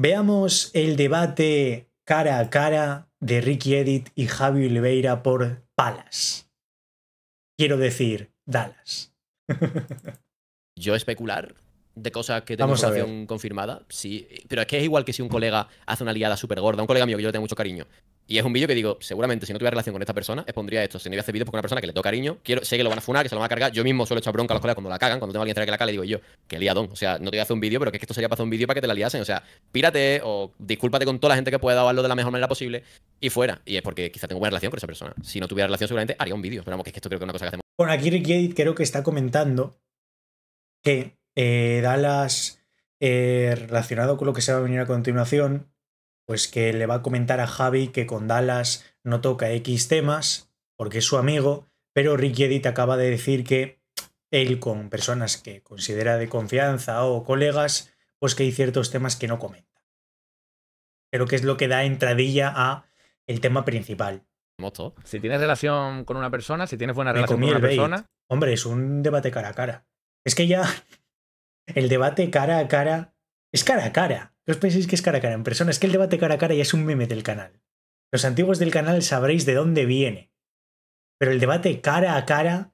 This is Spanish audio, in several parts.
Veamos el debate cara a cara de Ricky Edith y Javi Oliveira por Palas. Quiero decir, Dallas. Yo especular de cosas que tengo información confirmada, sí, pero es que es igual que si un colega hace una liada súper gorda, un colega mío que yo le tengo mucho cariño, y es un vídeo que digo, seguramente si no tuviera relación con esta persona, expondría esto. Si no iba a hacer vídeos con una persona que le toca cariño, quiero, sé que lo van a funar, que se lo van a cargar. Yo mismo suelo echar bronca a los colegas cuando la cagan, cuando tengo a alguien cerca que la caga, le digo yo, que liadón. O sea, no te voy a hacer un vídeo, pero que esto sería para hacer un vídeo para que te la liasen. O sea, pírate o discúlpate con toda la gente que pueda darlo de la mejor manera posible y fuera. Y es porque quizá tengo buena relación con esa persona. Si no tuviera relación, seguramente haría un vídeo. Pero vamos, que es esto creo que es una cosa que hacemos. Bueno, aquí Ricky creo que está comentando que eh, eh, relacionado con lo que se va a venir a continuación, pues que le va a comentar a Javi que con Dallas no toca X temas, porque es su amigo, pero Ricky Edit acaba de decir que él con personas que considera de confianza o colegas, pues que hay ciertos temas que no comenta. Creo que es lo que da entradilla a el tema principal. Si tienes relación con una persona, si tienes buena relación con una persona. Hombre, es un debate cara a cara. Es que ya el debate cara a cara es cara a cara. No os penséis que es cara a cara en persona, es que el debate cara a cara ya es un meme del canal. Los antiguos del canal sabréis de dónde viene. Pero el debate cara a cara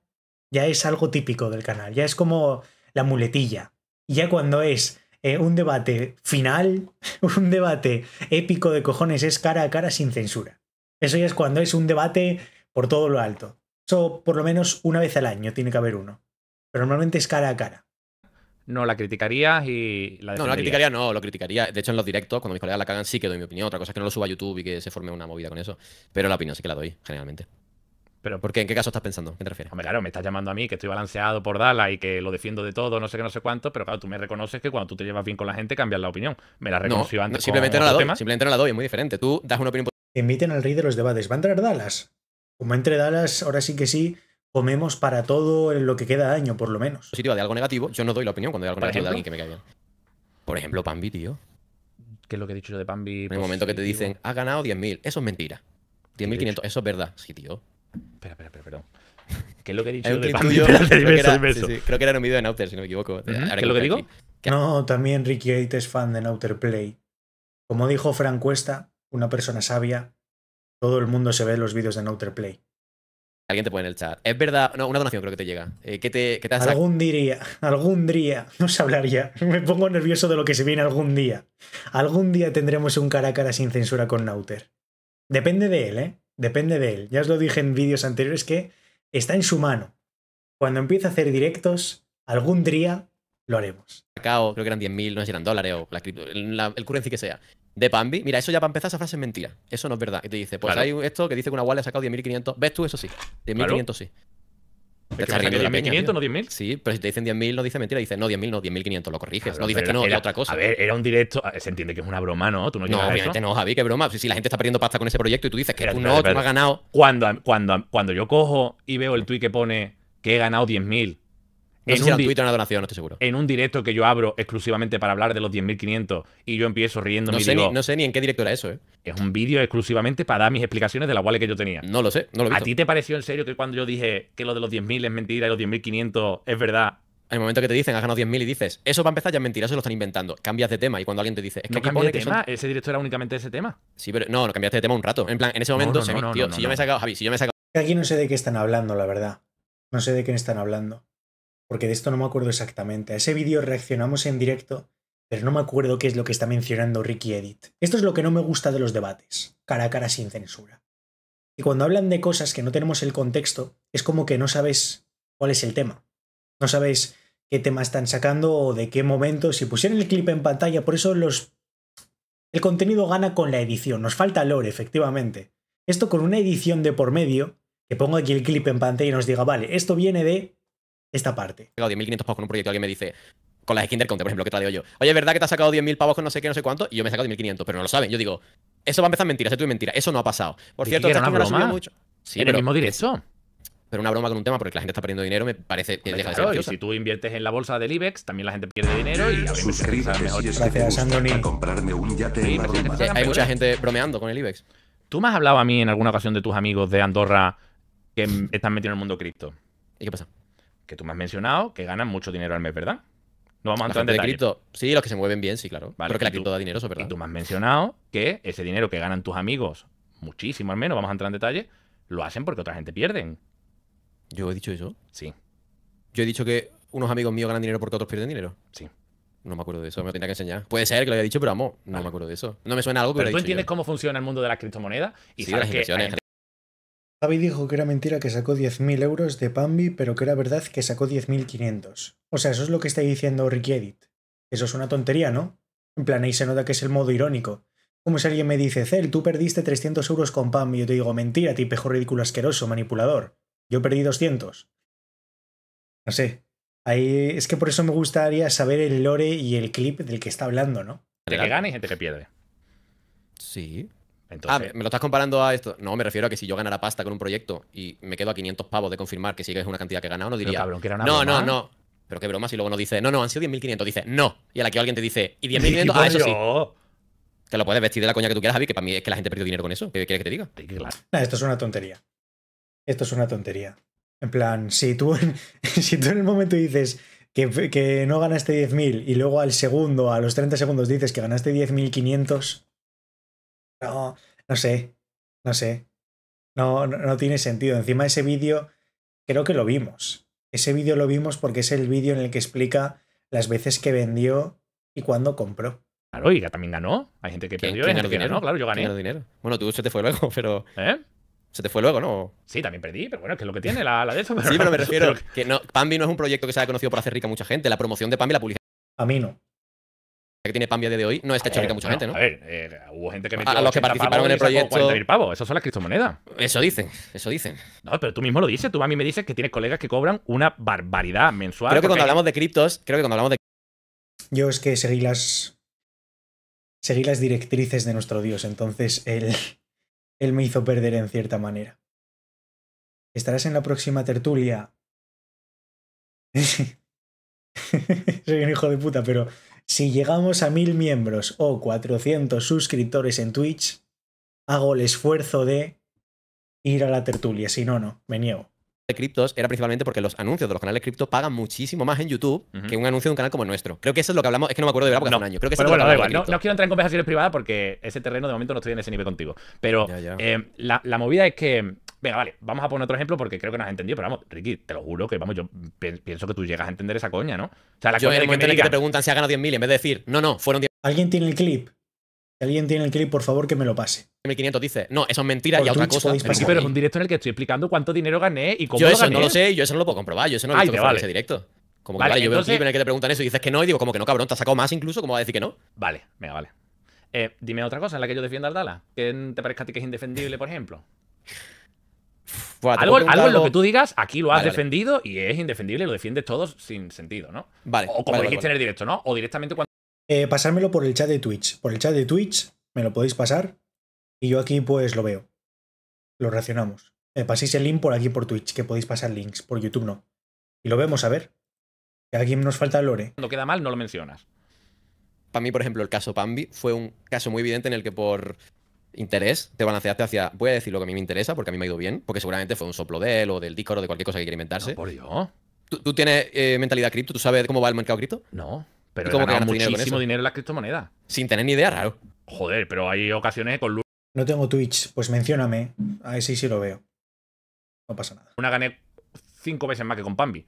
ya es algo típico del canal, ya es como la muletilla. Y ya cuando es eh, un debate final, un debate épico de cojones, es cara a cara sin censura. Eso ya es cuando es un debate por todo lo alto. Eso por lo menos una vez al año tiene que haber uno. Pero normalmente es cara a cara no la criticarías y la No, no la criticaría, no, lo criticaría. De hecho, en los directos, cuando mis colegas la cagan, sí que doy mi opinión. Otra cosa es que no lo suba a YouTube y que se forme una movida con eso. Pero la opinión sí que la doy, generalmente. Pero, ¿Por qué? ¿En qué caso estás pensando? ¿Qué te refieres? Hombre, claro, me estás llamando a mí, que estoy balanceado por Dala y que lo defiendo de todo, no sé qué, no sé cuánto, pero claro, tú me reconoces que cuando tú te llevas bien con la gente cambias la opinión. Me la reconoció antes. simplemente, no la doy, simplemente no la doy, es muy diferente. Tú das una opinión. Emiten al rey de los debates. ¿Va a entrar Dallas? Como entre Dallas, ahora sí que sí, comemos para todo lo que queda año, por lo menos. Si de algo negativo, yo no doy la opinión cuando hay algo negativo de alguien que me cae bien. Por ejemplo, Pambi, tío. ¿Qué es lo que he dicho yo de Pambi? En el momento que te dicen, ha ganado 10.000, eso es mentira. 10.500, eso es verdad. Sí, tío. Espera, espera, espera, perdón. ¿Qué es lo que he dicho de Pambi? Yo, creo, que era, un vídeo de Nauter, si no me equivoco. ¿Qué es lo que digo? No, también Ricky Eight es fan de Nauter Play. Como dijo Frank Cuesta, una persona sabia, todo el mundo se ve en los vídeos de Nauter Play. Alguien te pone en el chat. Es verdad, no, una donación creo que te llega. Eh, ¿qué te, algún día, algún día, no se hablaría. Me pongo nervioso de lo que se viene algún día. Algún día tendremos un cara a cara sin censura con Nauter. Depende de él, ¿eh? Depende de él. Ya os lo dije en vídeos anteriores que está en su mano. Cuando empiece a hacer directos, algún día lo haremos. Cacao, creo que eran 10.000, no sé si eran dólares o cripto, el currency que sea. De Pambi, mira, eso ya para empezar, esa frase es mentira. Eso no es verdad. Y te dice, pues hay esto que dice que una wallet ha sacado 10.500. ¿Ves tú? Eso sí. 10.500 sí. ¿10.500, no 10.000? Sí, pero si te dicen 10.000 no dice mentira, dice no 10.000, no 10.500, lo corriges, no dices que no, era, otra cosa. A ver, era un directo, se entiende que es una broma, ¿no? ¿Tú no, obviamente no, Javi, qué broma. Si, la gente está perdiendo pasta con ese proyecto y tú dices que no, tú no has ganado. Cuando, cuando, cuando yo cojo y veo el tuit que pone que he ganado 10.000 en un una donación, no estoy seguro. En un directo que yo abro exclusivamente para hablar de los 10.500 y yo empiezo riendo no, sé ni, no sé ni en qué directo era eso, ¿eh? Es un vídeo exclusivamente para dar mis explicaciones de la wallet que yo tenía. No lo sé, ¿A ti te pareció en serio que cuando yo dije que lo de los 10.000 es mentira y los 10.500 es verdad, en el momento que te dicen, has ganado 10.000 y dices, eso va a empezar, ya es mentira, eso lo están inventando. Cambias de tema y cuando alguien te dice, es que no de tema, ese directo era únicamente ese tema. Sí, pero no, no cambiaste de tema un rato. En plan, en ese momento, si yo me he sacado, Javi, si yo me he sacado. Aquí no sé de qué están hablando, la verdad. No sé de qué están hablando porque de esto no me acuerdo exactamente. A ese vídeo reaccionamos en directo, pero no me acuerdo qué es lo que está mencionando Ricky Edit. Esto es lo que no me gusta de los debates, cara a cara sin censura. Y cuando hablan de cosas que no tenemos el contexto, es como que no sabes cuál es el tema. No sabes qué tema están sacando o de qué momento. Si pusieran el clip en pantalla, por eso los... El contenido gana con la edición. Nos falta lore, efectivamente. Esto con una edición de por medio, que pongo aquí el clip en pantalla y nos diga, vale, esto viene de esta parte. He 10.500 pavos con un proyecto alguien me dice, con las de del counter, por ejemplo, que digo yo. Oye, ¿es verdad que te has sacado 10.000 pavos con no sé qué, no sé cuánto? Y yo me he sacado 1.500, pero no lo saben. Yo digo, eso va a empezar mentira, tú es mentira. Eso no ha pasado. Por cierto, era una broma? Mucho. Sí, ¿En el mismo directo? Pero una broma con un tema porque la gente está perdiendo dinero me parece que deja de ser y si tú inviertes en la bolsa del IBEX, también la gente pierde dinero y Suscríbete Si que te gusta un yate Hay mucha gente bromeando con el IBEX. Tú me has hablado a mí en alguna ocasión de tus amigos de Andorra que están metiendo en el mundo cripto. ¿Y qué pasa? que tú me has mencionado, que ganan mucho dinero al mes, ¿verdad? No vamos a entrar en detalle. sí, los que se mueven bien, sí, claro. Pero que la cripto da dinero, verdad. Y tú me has mencionado que ese dinero que ganan tus amigos, muchísimo al menos, vamos a entrar en detalle, lo hacen porque otra gente pierden. ¿Yo he dicho eso? Sí. Yo he dicho que unos amigos míos ganan dinero porque otros pierden dinero. Sí. No me acuerdo de eso, me lo tenía que enseñar. Puede ser que lo haya dicho, pero amo, no me acuerdo de eso. No me suena algo, pero. tú entiendes cómo funciona el mundo de las criptomonedas y sí, sabes que Javi dijo que era mentira que sacó 10.000 euros de Pambi, pero que era verdad que sacó 10.500. O sea, eso es lo que está diciendo Ricky Edit. Eso es una tontería, ¿no? En plan, ahí se nota que es el modo irónico. Como si alguien me dice, Cel, tú perdiste 300 euros con Pambi, yo te digo, mentira, tipejo ridículo asqueroso, manipulador. Yo perdí 200. No sé. es que por eso me gustaría saber el lore y el clip del que está hablando, ¿no? Gente que gana y gente que pierde. Sí ah, ¿me lo estás comparando a esto? No, me refiero a que si yo ganara pasta con un proyecto y me quedo a 500 pavos de confirmar que sí que es una cantidad que he ganado, no diría. no, no, no. Pero qué broma si luego no dice, no, no, han sido 10.500. Dice, no. Y a la que alguien te dice, ¿y 10.500? ah, eso sí. Te lo puedes vestir de la coña que tú quieras, Javi, que para mí es que la gente perdió dinero con eso. ¿Qué quieres que te diga? Esto es una tontería. Esto es una tontería. En plan, si tú, si tú en el momento dices, que, que, no ganaste 10.000 y luego al segundo, a los 30 segundos, dices que ganaste 10.500, no, no sé, no sé. No, no, tiene sentido. Encima ese vídeo, creo que lo vimos. Ese vídeo lo vimos porque es el vídeo en el que explica las veces que vendió y cuándo compró. Claro, y también ganó. Hay gente que perdió, claro, yo gané. dinero? Bueno, tú se te fue luego, pero... ¿Eh? Se te fue luego, ¿no? Sí, también perdí, pero bueno, que es lo que tiene la, la de sí, pero me refiero que no, Pambi no es un proyecto que se haya conocido por hacer rica mucha gente. La promoción de Pambi, la publicidad... A mí no que tiene Pambia de hoy, no está hecho rica mucha gente, ¿no? A ver, eh, hubo gente que metió a, los que participaron en el proyecto. pavos. Eso son las criptomonedas. Eso dicen, eso dicen. No, pero tú mismo lo dices. Tú a mí me dices que tienes colegas que cobran una barbaridad mensual. Creo que cuando hablamos de criptos, creo que cuando hablamos de. Yo es que seguí las. Seguí las directrices de nuestro Dios, entonces él. Él me hizo perder en cierta manera. ¿Estarás en la próxima tertulia? Soy un hijo de puta, pero si llegamos a mil miembros o 400 suscriptores en Twitch, hago el esfuerzo de ir a la tertulia. Si no, no, me niego. De criptos era principalmente porque los anuncios de los canales de cripto pagan muchísimo más en YouTube que un anuncio de un canal como el nuestro. Creo que eso es lo que hablamos, es que no me acuerdo de verdad porque hace un año. no, os quiero entrar en conversaciones privadas porque ese terreno de momento no estoy en ese nivel contigo. Pero eh, la movida es que Venga, vale, vamos a poner otro ejemplo porque creo que no has entendido, pero vamos, Ricky, te lo juro que vamos, yo pienso que tú llegas a entender esa coña, ¿no? O sea, la yo en el momento que en el que te preguntan si ha ganado 10.000, en vez de decir, no, no, fueron 10.000 ¿Alguien tiene el clip? alguien tiene el clip, por favor, que me lo pase. 1500 dice, no, eso es mentira y otra cosa. pero es un directo en el que estoy explicando cuánto dinero gané y cómo Yo eso no lo sé yo eso no lo puedo comprobar, yo eso no lo he visto ese directo. Como que vale, yo veo un clip en el que te preguntan eso y dices que no y digo, como que no, cabrón, te has sacado más incluso, ¿cómo vas a decir que no? Vale, venga, vale. Eh, dime otra cosa en la que yo defienda al Dala, que te parezca a ti que es indefendible, por ejemplo algo, algo, lo que tú digas, aquí lo has defendido y es indefendible, lo defiendes todos sin sentido, ¿no? Vale. O como dijiste en el directo, ¿no? O directamente cuando. Eh, pasármelo por el chat de Twitch. Por el chat de Twitch me lo podéis pasar y yo aquí pues lo veo. Lo reaccionamos. Eh, paséis el link por aquí por Twitch, que podéis pasar links, por YouTube no. Y lo vemos, a ver. Que alguien nos falta el lore. Cuando queda mal, no lo mencionas. Para mí, por ejemplo, el caso Pambi fue un caso muy evidente en el que por interés, te balanceaste hacia, voy a decir lo que a mí me interesa porque a mí me ha ido bien, porque seguramente fue un soplo de él o del Discord o de cualquier cosa que quiera inventarse. por Dios. ¿Tú, tienes eh, mentalidad cripto? ¿Tú sabes cómo va el mercado cripto? No, pero cómo muchísimo dinero, en la criptomoneda Sin tener ni idea, raro. Joder, pero hay ocasiones con luz. No tengo Twitch, pues mencióname. A ese sí lo veo. No pasa nada. Una gané cinco veces más que con Pambi.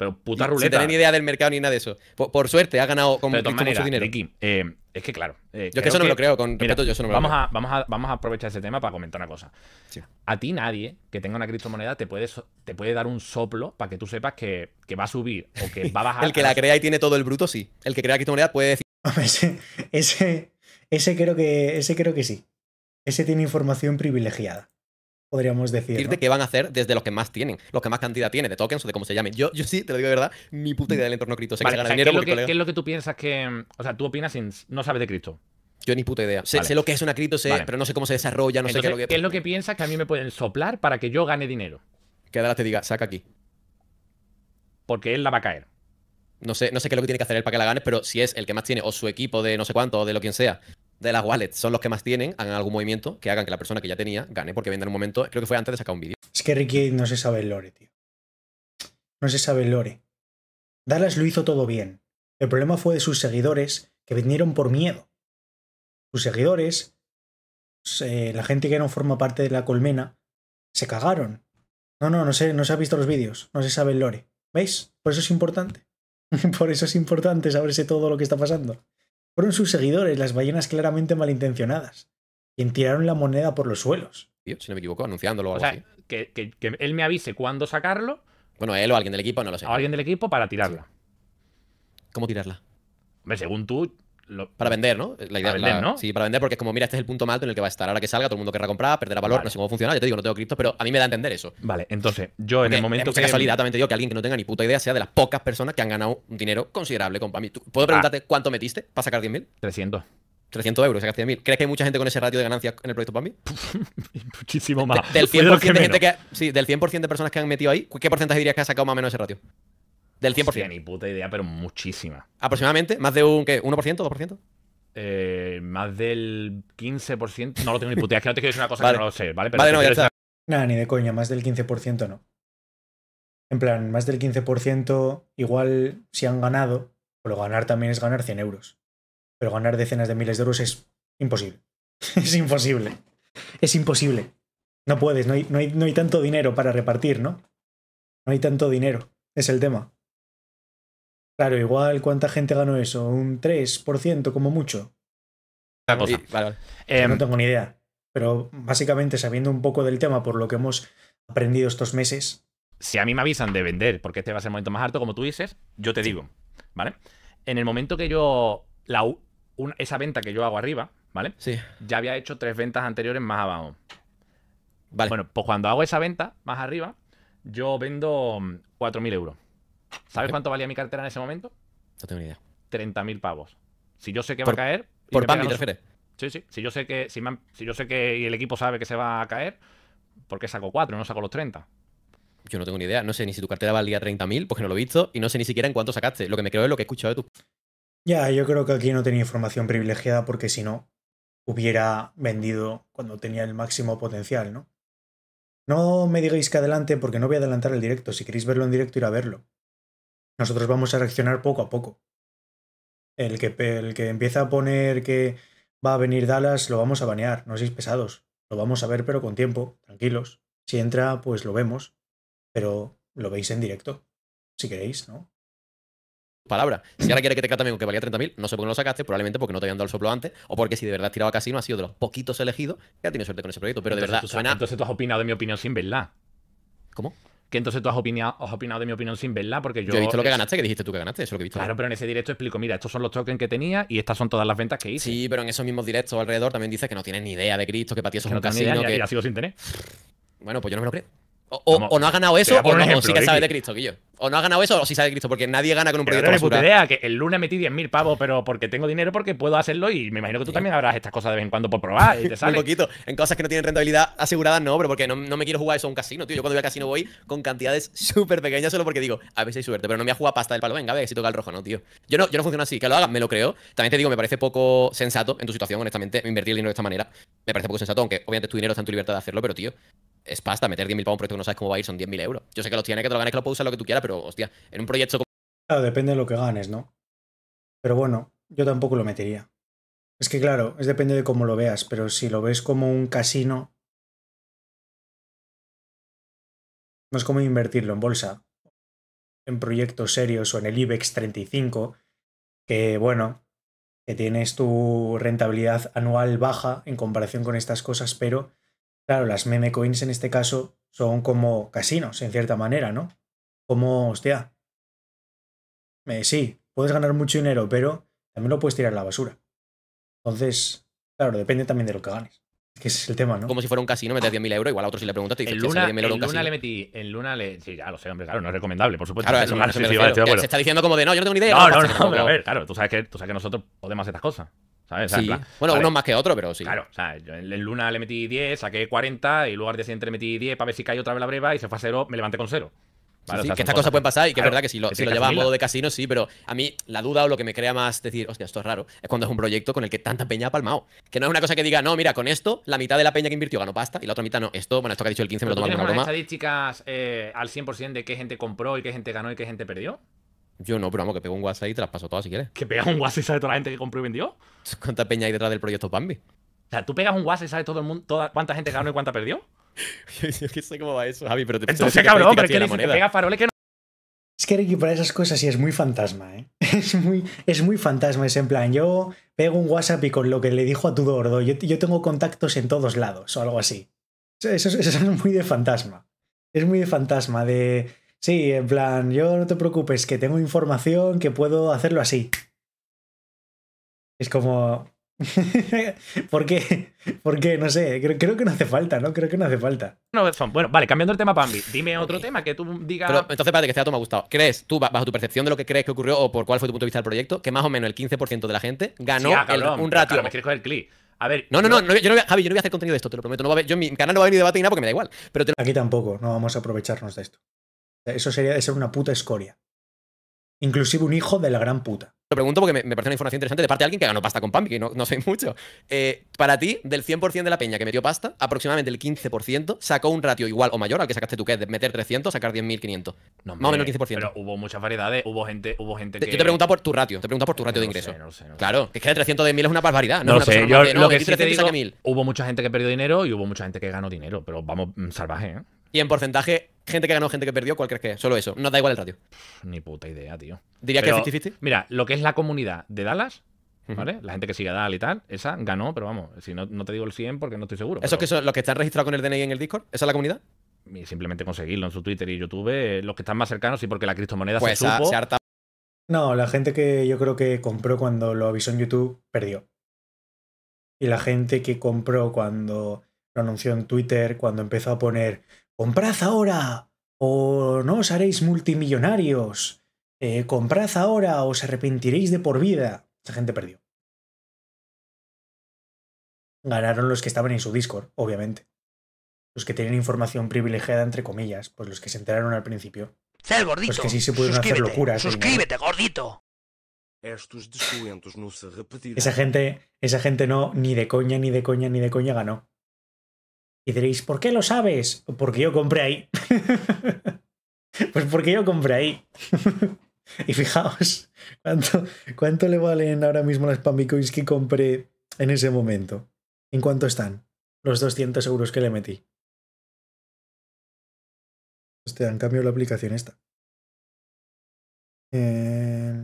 Pero puta ruleta. Sin tener ni idea del mercado ni nada de eso. Por, suerte, ha ganado con mucho dinero. Eh, es que claro. Eh, yo que eso no lo creo, vamos A, vamos, a, aprovechar ese tema para comentar una cosa. A ti nadie que tenga una criptomoneda te puede, te puede dar un soplo para que tú sepas que, va a subir o que va a bajar. el que la crea y tiene todo el bruto, sí. El que crea criptomoneda puede decir. ese, creo que, ese creo que sí. Ese tiene información privilegiada podríamos decir. Decirte que van a hacer desde los que más tienen, los que más cantidad tienen de tokens o de cómo se llame. Yo, sí, te lo digo de verdad, mi puta idea del entorno cripto. ¿qué, es lo que, tú piensas que. O sea, tú opinas sin. No sabes de cripto. Yo ni puta idea. Sé, lo que es una cripto, sé, pero no sé cómo se desarrolla, no sé qué es lo que. ¿Qué es lo que piensas que a mí me pueden soplar para que yo gane dinero? Que te diga, saca aquí. Porque él la va a caer. No sé, no sé qué es lo que tiene que hacer él para que la gane, pero si es el que más tiene, o su equipo de no sé cuánto, o de lo quien sea, de las wallets son los que más tienen, hagan algún movimiento que hagan que la persona que ya tenía gane, porque venden en un momento, creo que fue antes de sacar un vídeo. Es que Ricky no se sabe el lore, tío. No se sabe el lore. Dallas lo hizo todo bien. El problema fue de sus seguidores que vinieron por miedo. Sus seguidores, pues, eh, la gente que no forma parte de la colmena, se cagaron. No, no, no sé, no se ha visto los vídeos, no se sabe el lore. ¿Veis? Por eso es importante. por eso es importante saberse todo lo que está pasando fueron sus seguidores, las ballenas claramente malintencionadas, quien tiraron la moneda por los suelos. si no me equivoco, anunciándolo o, así. Que, él me avise cuándo sacarlo. Bueno, él o alguien del equipo, no lo sé. O alguien del equipo para tirarla. ¿Cómo tirarla? Hombre, según tú, para vender, ¿no? La idea, para vender, ¿no? Sí, para vender, porque es como, mira, este es el punto más alto en el que va a estar. Ahora que salga, todo el mundo querrá comprar, perderá valor, no sé cómo funciona. Yo te digo, no tengo cripto, pero a mí me da a entender eso. Vale, entonces, yo en el momento. Es que... casualidad también te digo que alguien que no tenga ni puta idea sea de las pocas personas que han ganado un dinero considerable. Con... Pami. ¿Puedo ah. preguntarte cuánto metiste para sacar 10.000? 300. 300 euros, sacaste 100.000. ¿Crees que hay mucha gente con ese ratio de ganancias en el proyecto PAMI? Muchísimo más. del 100%, de, que sí, del 100 de personas que han metido ahí, ¿qué porcentaje dirías que ha sacado más o menos ese ratio? Del 100%. ni puta idea, pero muchísima. ¿Aproximadamente? ¿Más de un qué? ¿1%? ¿2%? Eh, más del 15%. No lo tengo ni puta idea, es que no te quiero decir una cosa que no lo sé, ¿vale? Pero Nada, ni de coña, más del 15% no. En plan, más del 15% igual si han ganado, pero ganar también es ganar 100 euros. Pero ganar decenas de miles de euros es imposible. es imposible. Es imposible. No puedes, no hay tanto dinero para repartir, ¿no? No hay tanto dinero. Es el tema. Claro, igual, ¿cuánta gente ganó eso? ¿Un 3% como mucho? no em, tengo ni idea. Pero básicamente, sabiendo un poco del tema por lo que hemos aprendido estos meses. Si a mí me avisan de vender, porque este va a ser el momento más alto, como tú dices, yo te digo, ¿vale? En el momento que yo. esa venta que yo hago arriba, ¿vale? Sí. Ya había hecho tres ventas anteriores más abajo. Bueno, pues cuando hago esa venta más arriba, yo vendo 4.000 mm, euros. ¿Sabes cuánto valía mi cartera en ese momento? No tengo ni idea. 30.000 pavos. Si yo sé que va a caer. por pánico. Sí, sí. Si yo sé que, y el equipo sabe que se va a caer, ¿por qué saco 4? No saco los 30. Yo no tengo ni idea. No sé ni si tu cartera valía 30.000, porque no lo he visto, y no sé ni siquiera en cuánto sacaste. Lo que me creo es lo que he escuchado de tú. Ya, yo creo que aquí no tenía información privilegiada, porque si no, hubiera vendido cuando tenía el máximo potencial, ¿no? No me digáis que adelante, porque no voy a adelantar el directo. Si queréis verlo en directo, ir a verlo nosotros vamos a reaccionar poco a poco. El que, el que empieza a poner que va a venir Dallas, lo vamos a banear, no seis pesados. Lo vamos a ver, pero con tiempo, tranquilos. Si entra, pues lo vemos, pero lo veis en directo, si queréis, ¿no? palabra. Si ahora quiere que te cata también que valía 30.000, no sé por qué no lo sacaste, probablemente porque no te habían dado el soplo antes, o porque si de verdad has tirado a casino ha sido de los poquitos elegidos Ya ha tenido suerte con ese proyecto. Pero de verdad, suena... Entonces tú has opinado de mi opinión sin verla. ¿Cómo? que entonces tú has opinado, opinado de mi opinión sin verla, porque yo... he visto lo que ganaste, que dijiste tú que ganaste, eso Claro, pero en ese directo explico, mira, estos son los tokens que tenía y estas son todas las ventas que hice. Sí, pero en esos mismos directos alrededor también dices que no tienes ni idea de Cristo, que para eso es un casino, que... Bueno, pues yo no me lo creo. O, no ha ganado eso, o, no, que de Cristo, Guillo. O no ha ganado eso, o sí sabe de Cristo, porque nadie gana con un pero proyecto. la idea, que el lunes metí 10.000 pavos, pero porque tengo dinero, porque puedo hacerlo y me imagino que tú también habrás estas cosas de vez en cuando por probar. Y te sale. Un poquito. En cosas que no tienen rentabilidad asegurada, no, pero porque no, me quiero jugar eso a un casino, tío. Yo cuando voy al casino voy con cantidades súper pequeñas solo porque digo, a veces hay suerte, pero no me ha jugado pasta del palo. Venga, a ver si toca el rojo, no, tío. Yo no, yo no funciona así, que lo haga, me lo creo. También te digo, me parece poco sensato en tu situación, honestamente, invertir el dinero de esta manera. Me parece poco sensato, aunque obviamente tu dinero está en tu libertad de hacerlo, pero tío, es pasta. Meter 10.000 pavos porque un proyecto que no sabes cómo va a ir son 10.000 euros. Yo sé que los tienes, que te lo ganes, que lo puedes usar lo que tú quieras, pero hostia, en un proyecto como. Claro, depende de lo que ganes, ¿no? Pero bueno, yo tampoco lo metería. Es que claro, es depende de cómo lo veas, pero si lo ves como un casino. No es como invertirlo en bolsa, en proyectos serios o en el IBEX 35, que bueno, que tienes tu rentabilidad anual baja en comparación con estas cosas, pero Claro, las meme coins en este caso son como casinos, en cierta manera, ¿no? Como, hostia. Eh, sí, puedes ganar mucho dinero, pero también lo puedes tirar a la basura. Entonces, claro, depende también de lo que ganes. Que ese es el tema, ¿no? Como si fuera un casino, metes 10.000 euros, igual a otro si le preguntas te dice, en Luna, en Luna le metí, en Luna le... Sí, ya lo sé, hombre, claro, no es recomendable, por supuesto. Claro, se, está diciendo como de, no, yo no tengo ni idea. No, no, no, no, a ver, claro, tú sabes, que, tú sabes que nosotros podemos hacer estas cosas bueno, uno unos más que otro pero sí. Claro, o sea, yo en Luna le metí 10, saqué 40 y luego al día siguiente le metí 10 para ver si cae otra vez la breva y se fue a cero, me levanté con cero. Vale, sí, que estas cosas, pueden pasar y que es verdad que si lo, llevas a modo de casino, sí, pero a mí la duda o lo que me crea más decir, hostia, esto es raro, es cuando es un proyecto con el que tanta peña ha palmado. Que no es una cosa que diga, no, mira, con esto la mitad de la peña que invirtió ganó pasta y la otra mitad no. Esto, bueno, esto que ha dicho el 15 me lo tomo como broma. estadísticas eh, al 100% de qué gente compró y qué gente ganó y qué gente perdió? Yo no, pero vamos, que pego un WhatsApp y te las paso todas si quieres. ¿Que pegas un WhatsApp y sabe toda la gente que compró y vendió? ¿Cuánta peña hay detrás del proyecto Bambi? O sea, tú pegas un WhatsApp y sabes todo el mundo, cuánta gente ganó y cuánta perdió. yo qué sé cómo va eso, Javi, pero te Entonces, cabrón, pero es que le que pega faroles que no. Es que Ricky para esas cosas sí es muy fantasma, ¿eh? Es muy, es muy fantasma, es en plan, yo pego un WhatsApp y con lo que le dijo a tu gordo. yo, yo tengo contactos en todos lados o algo así. Eso, eso, eso es muy de fantasma. Es muy de fantasma, de Sí, en plan, yo no te preocupes, que tengo información que puedo hacerlo así. Es como. ¿Por qué? ¿Por qué? No sé, creo, que no hace falta, ¿no? Creo que no hace falta. Bueno, vale, cambiando el tema, Pambi, dime otro tema que tú digas. entonces, espérate, que este dato me ha gustado. ¿Crees tú, bajo tu percepción de lo que crees que ocurrió o por cuál fue tu punto de vista del proyecto, que más o menos el 15% de la gente ganó ah, un ratio? me quieres coger el click. A ver. No, no, no, yo no Javi, yo no voy a hacer contenido de esto, te lo prometo. en mi canal no va a haber ni debate ni nada porque me da igual. Pero Aquí tampoco, no vamos a aprovecharnos de esto. Eso sería de ser una puta escoria. Inclusive un hijo de la gran puta. Lo pregunto porque me, parece una información interesante de parte de alguien que ganó pasta con Pampi, que no, no sé mucho. Eh, para ti, del 100% de la peña que metió pasta, aproximadamente el 15% sacó un ratio igual o mayor al que sacaste tú, que es de meter 300, sacar 10.500. No, Más o menos el 15%. Pero hubo muchas variedades, hubo gente, hubo gente que... Yo te pregunto por tu ratio, te pregunto por tu ratio de ingreso. claro, es que de 300 de es una barbaridad. No, no sé, yo lo hubo mucha gente que perdió dinero y hubo mucha gente que ganó dinero, pero vamos, mm, salvaje, ¿eh? Y en porcentaje, Gente que ganó, gente que perdió, ¿cuál crees que es? Solo eso. no da igual el ratio. Ni puta idea, tío. diría que es 50 Mira, lo que es la comunidad de Dallas, ¿vale? La gente que sigue a Dal y tal, esa ganó, pero vamos, si no, no te digo el 100 porque no estoy seguro. ¿Eso que son los que están registrados con el DNI en el Discord? ¿Esa es la comunidad? Y simplemente conseguirlo en su Twitter y YouTube, eh, los que están más cercanos, y porque la criptomoneda pues se, supo. harta... No, la gente que yo creo que compró cuando lo avisó en YouTube, perdió. Y la gente que compró cuando lo anunció en Twitter, cuando empezó a poner comprad ahora o no os haréis multimillonarios, eh, comprad ahora o os arrepentiréis de por vida. Esa gente perdió. Ganaron los que estaban en su Discord, obviamente. Los que tenían información privilegiada, entre comillas, pues los que se enteraron al principio. gordito. Los que sí se pudieron hacer locuras. Suscríbete, gordito. Esa gente, esa gente no, ni de coña, ni de coña, ni de coña ganó diréis, ¿por qué lo sabes? Porque yo compré ahí. pues porque yo compré ahí. y fijaos cuánto, cuánto le valen ahora mismo las coins que compré en ese momento. ¿En cuánto están? Los 200 euros que le metí. Hostia, en cambio la aplicación esta. Eh,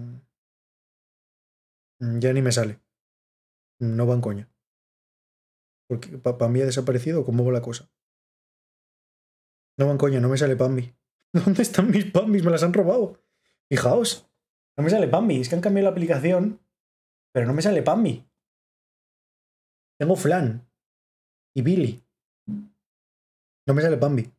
ya ni me sale. No van coño. Porque mí ha desaparecido, ¿cómo va la cosa? No, van no me sale Pambi. ¿Dónde están mis Pambis? Me las han robado. Fijaos, no me sale Pambi. Es que han cambiado la aplicación, pero no me sale Pambi. Tengo Flan y Billy. No me sale Pambi.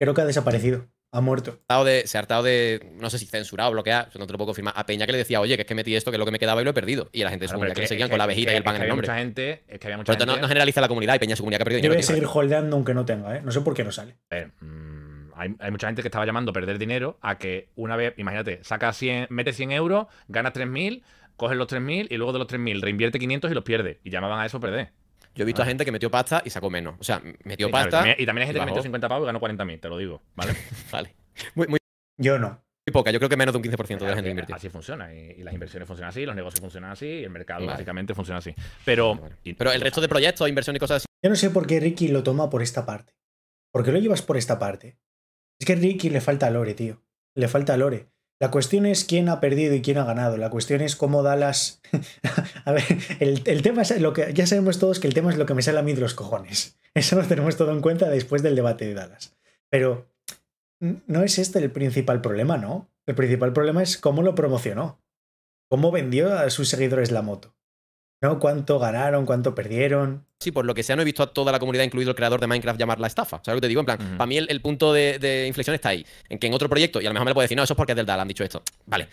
Creo que ha desaparecido. Ha muerto. De, se ha hartado de, no sé si censurado, bloqueado, no te lo puedo confirmar, a Peña que le decía, oye, que es que metí esto, que es lo que me quedaba y lo he perdido. Y la gente seguía que, seguían con la vejita y el pan en el nombre. Mucha gente, es que había mucha gente. No, generaliza la comunidad y Peña su comunidad que ha perdido Yo voy a seguir holdeando aunque no tenga, ¿eh? No sé por qué no sale. Mm, hay, mucha gente que estaba llamando a perder dinero a que una vez, imagínate, saca 100, mete 100 euros, gana 3.000, coges los 3.000 y luego de los 3.000 reinvierte 500 y los pierde. Y llamaban a eso perder. Yo he visto a gente que metió pasta y sacó menos. O sea, metió pasta. y, también, hay gente que metió 50 pavos y ganó 40.000, te lo digo. ¿Vale? vale. Yo no. Muy poca, yo creo que menos de un 15% de la gente invierte invirtió. Así funciona, y, las inversiones funcionan así, los negocios funcionan así, y el mercado básicamente funciona así. Pero, pero el resto de proyectos, inversión y cosas así. Yo no sé por qué Ricky lo toma por esta parte. ¿Por qué lo llevas por esta parte? Es que a Ricky le falta lore, tío. Le falta lore. La cuestión es quién ha perdido y quién ha ganado. La cuestión es cómo Dallas. a ver, el, tema es lo que. Ya sabemos todos que el tema es lo que me sale a mí de los cojones. Eso lo tenemos todo en cuenta después del debate de Dallas. Pero no es este el principal problema, ¿no? El principal problema es cómo lo promocionó. Cómo vendió a sus seguidores la moto. ¿Cuánto ganaron? ¿Cuánto perdieron? Sí, por lo que sea, no he visto a toda la comunidad, incluido el creador de Minecraft, llamar la estafa. ¿Sabes lo que te digo? En plan, para mí el, punto de, inflexión está ahí. En que en otro proyecto, y a lo mejor me lo puede decir, no, eso es porque es del DAL, han dicho esto. Vale.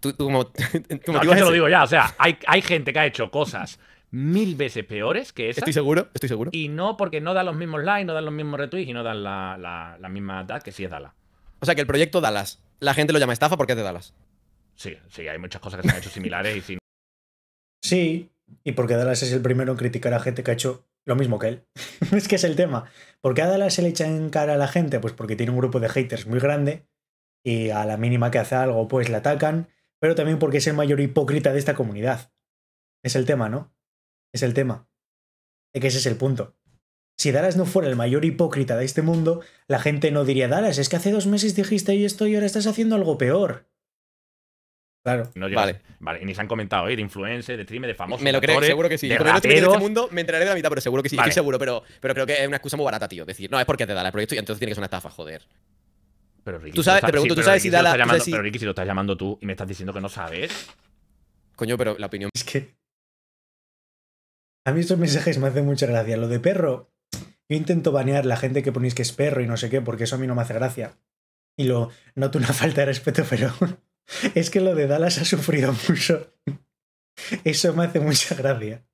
Tú, como, yo te lo digo ya, o sea, hay, gente que ha hecho cosas mil veces peores que esa. Estoy seguro, estoy seguro. Y no porque no dan los mismos likes, no dan los mismos retweets y no dan la, la, misma edad que sí es Dallas. O sea que el proyecto Dallas, la gente lo llama estafa porque es de Dallas. Sí, sí, hay muchas cosas que se han hecho similares y sin... Sí, y porque Dallas es el primero en criticar a gente que ha hecho lo mismo que él. es que es el tema. ¿Por qué a Dallas se le echa en cara a la gente? Pues porque tiene un grupo de haters muy grande y a la mínima que hace algo pues le atacan, pero también porque es el mayor hipócrita de esta comunidad. Es el tema, ¿no? Es el tema. Es que ese es el punto. Si Dallas no fuera el mayor hipócrita de este mundo, la gente no diría, Dallas, es que hace dos meses dijiste esto y ahora estás haciendo algo peor. Claro. vale. vale. Y ni se han comentado, ¿eh? De influencer, de streamer, de famosos. Me lo creo, seguro que sí. De este me enteraré de la mitad, pero seguro que sí. Estoy seguro, pero, pero creo que es una excusa muy barata, tío. Decir, no, es porque te da el proyecto y entonces tiene que ser una estafa, joder. Pero Ricky, ¿Tú sabes, te pregunto, ¿tú sabes si da la. Pero Ricky, si lo estás llamando tú y me estás diciendo que no sabes. Coño, pero la opinión. Es que. A mí estos mensajes me hacen mucha gracia. Lo de perro. Yo intento banear la gente que ponéis que es perro y no sé qué, porque eso a mí no me hace gracia. Y lo noto una falta de respeto, pero. Es que lo de Dallas ha sufrido mucho. Eso me hace mucha gracia.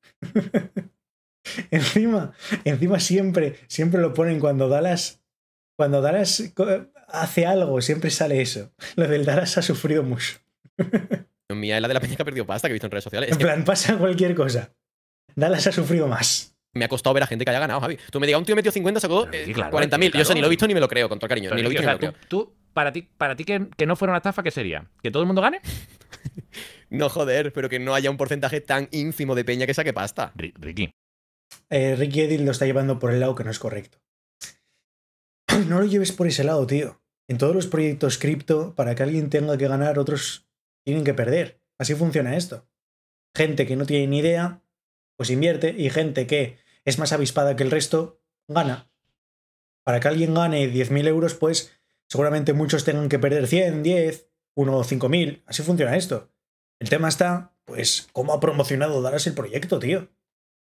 encima, encima siempre, siempre lo ponen cuando Dallas, cuando Dallas hace algo, siempre sale eso. Lo del Dallas ha sufrido mucho. Mía, es la de la peña que ha perdido pasta que he visto en redes sociales. En plan, pasa cualquier cosa. Dallas ha sufrido más. Me ha costado ver a gente que haya ganado, Javi. Tú me digas, un tío metió 50, sacó 40.000. Eh, Yo sé, ni lo he visto ni me lo creo, con todo el cariño. ni lo he visto ni lo creo. tú para ti, que, no fuera una estafa, ¿qué sería? ¿Que todo el mundo gane? no joder, pero que no haya un porcentaje tan ínfimo de peña que saque pasta. Ricky. Eh, Ricky Edil lo está llevando por el lado que no es correcto. No lo lleves por ese lado, tío. En todos los proyectos cripto, para que alguien tenga que ganar, otros tienen que perder. Así funciona esto. Gente que no tiene ni idea, pues invierte, y gente que es más avispada que el resto, gana. Para que alguien gane 10.000 euros, pues Seguramente muchos tengan que perder 100, 10, uno 5.000. Así funciona esto. El tema está, pues, cómo ha promocionado Daras el proyecto, tío.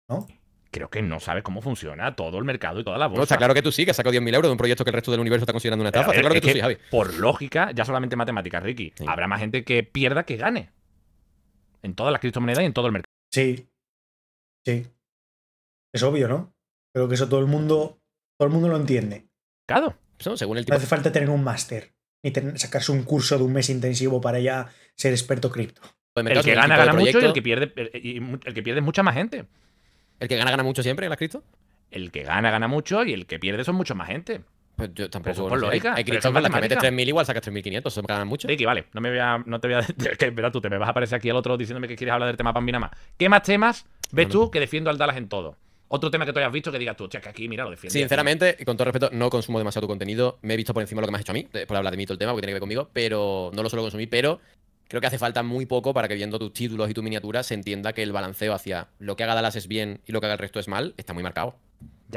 ¿No? creo que no sabes cómo funciona todo el mercado y toda la bolsa. claro que tú sí, que has sacado 10.000 euros de un proyecto que el resto del universo está considerando una etapa Por lógica, ya solamente matemáticas, Ricky. Habrá más gente que pierda que gane. En todas las criptomonedas y en todo el mercado. Sí. Sí. Es obvio, ¿no? Creo que eso todo el mundo, todo el mundo lo entiende. cado. ¿no? hace falta tener un máster ni sacarse un curso de un mes intensivo para ya ser experto cripto. Pues el que gana, gana mucho y el que pierde, el, que pierde es mucha más gente. ¿El que gana, gana mucho siempre en las cripto? El que gana, gana mucho y el que pierde son mucho más gente. Pues yo tampoco. por no lógica. Hay, cripto con que metes 3.000 igual sacas 3.500, son ganan mucho. Ricky, vale, no, me voy a, no te voy a. Es verdad, tú te me vas a aparecer aquí al otro diciéndome que quieres hablar del tema pan más. ¿Qué más temas ves tú que defiendo al Dallas en todo? otro tema que tú hayas visto que digas tú, sea que aquí, mira, lo defiendo. Sinceramente, y con todo respeto, no consumo demasiado tu contenido. Me he visto por encima lo que me has hecho a mí, por hablar de mí todo el tema, porque tiene que ver conmigo, pero no lo suelo consumir, pero creo que hace falta muy poco para que viendo tus títulos y tus miniatura se entienda que el balanceo hacia lo que haga Dallas es bien y lo que haga el resto es mal está muy marcado.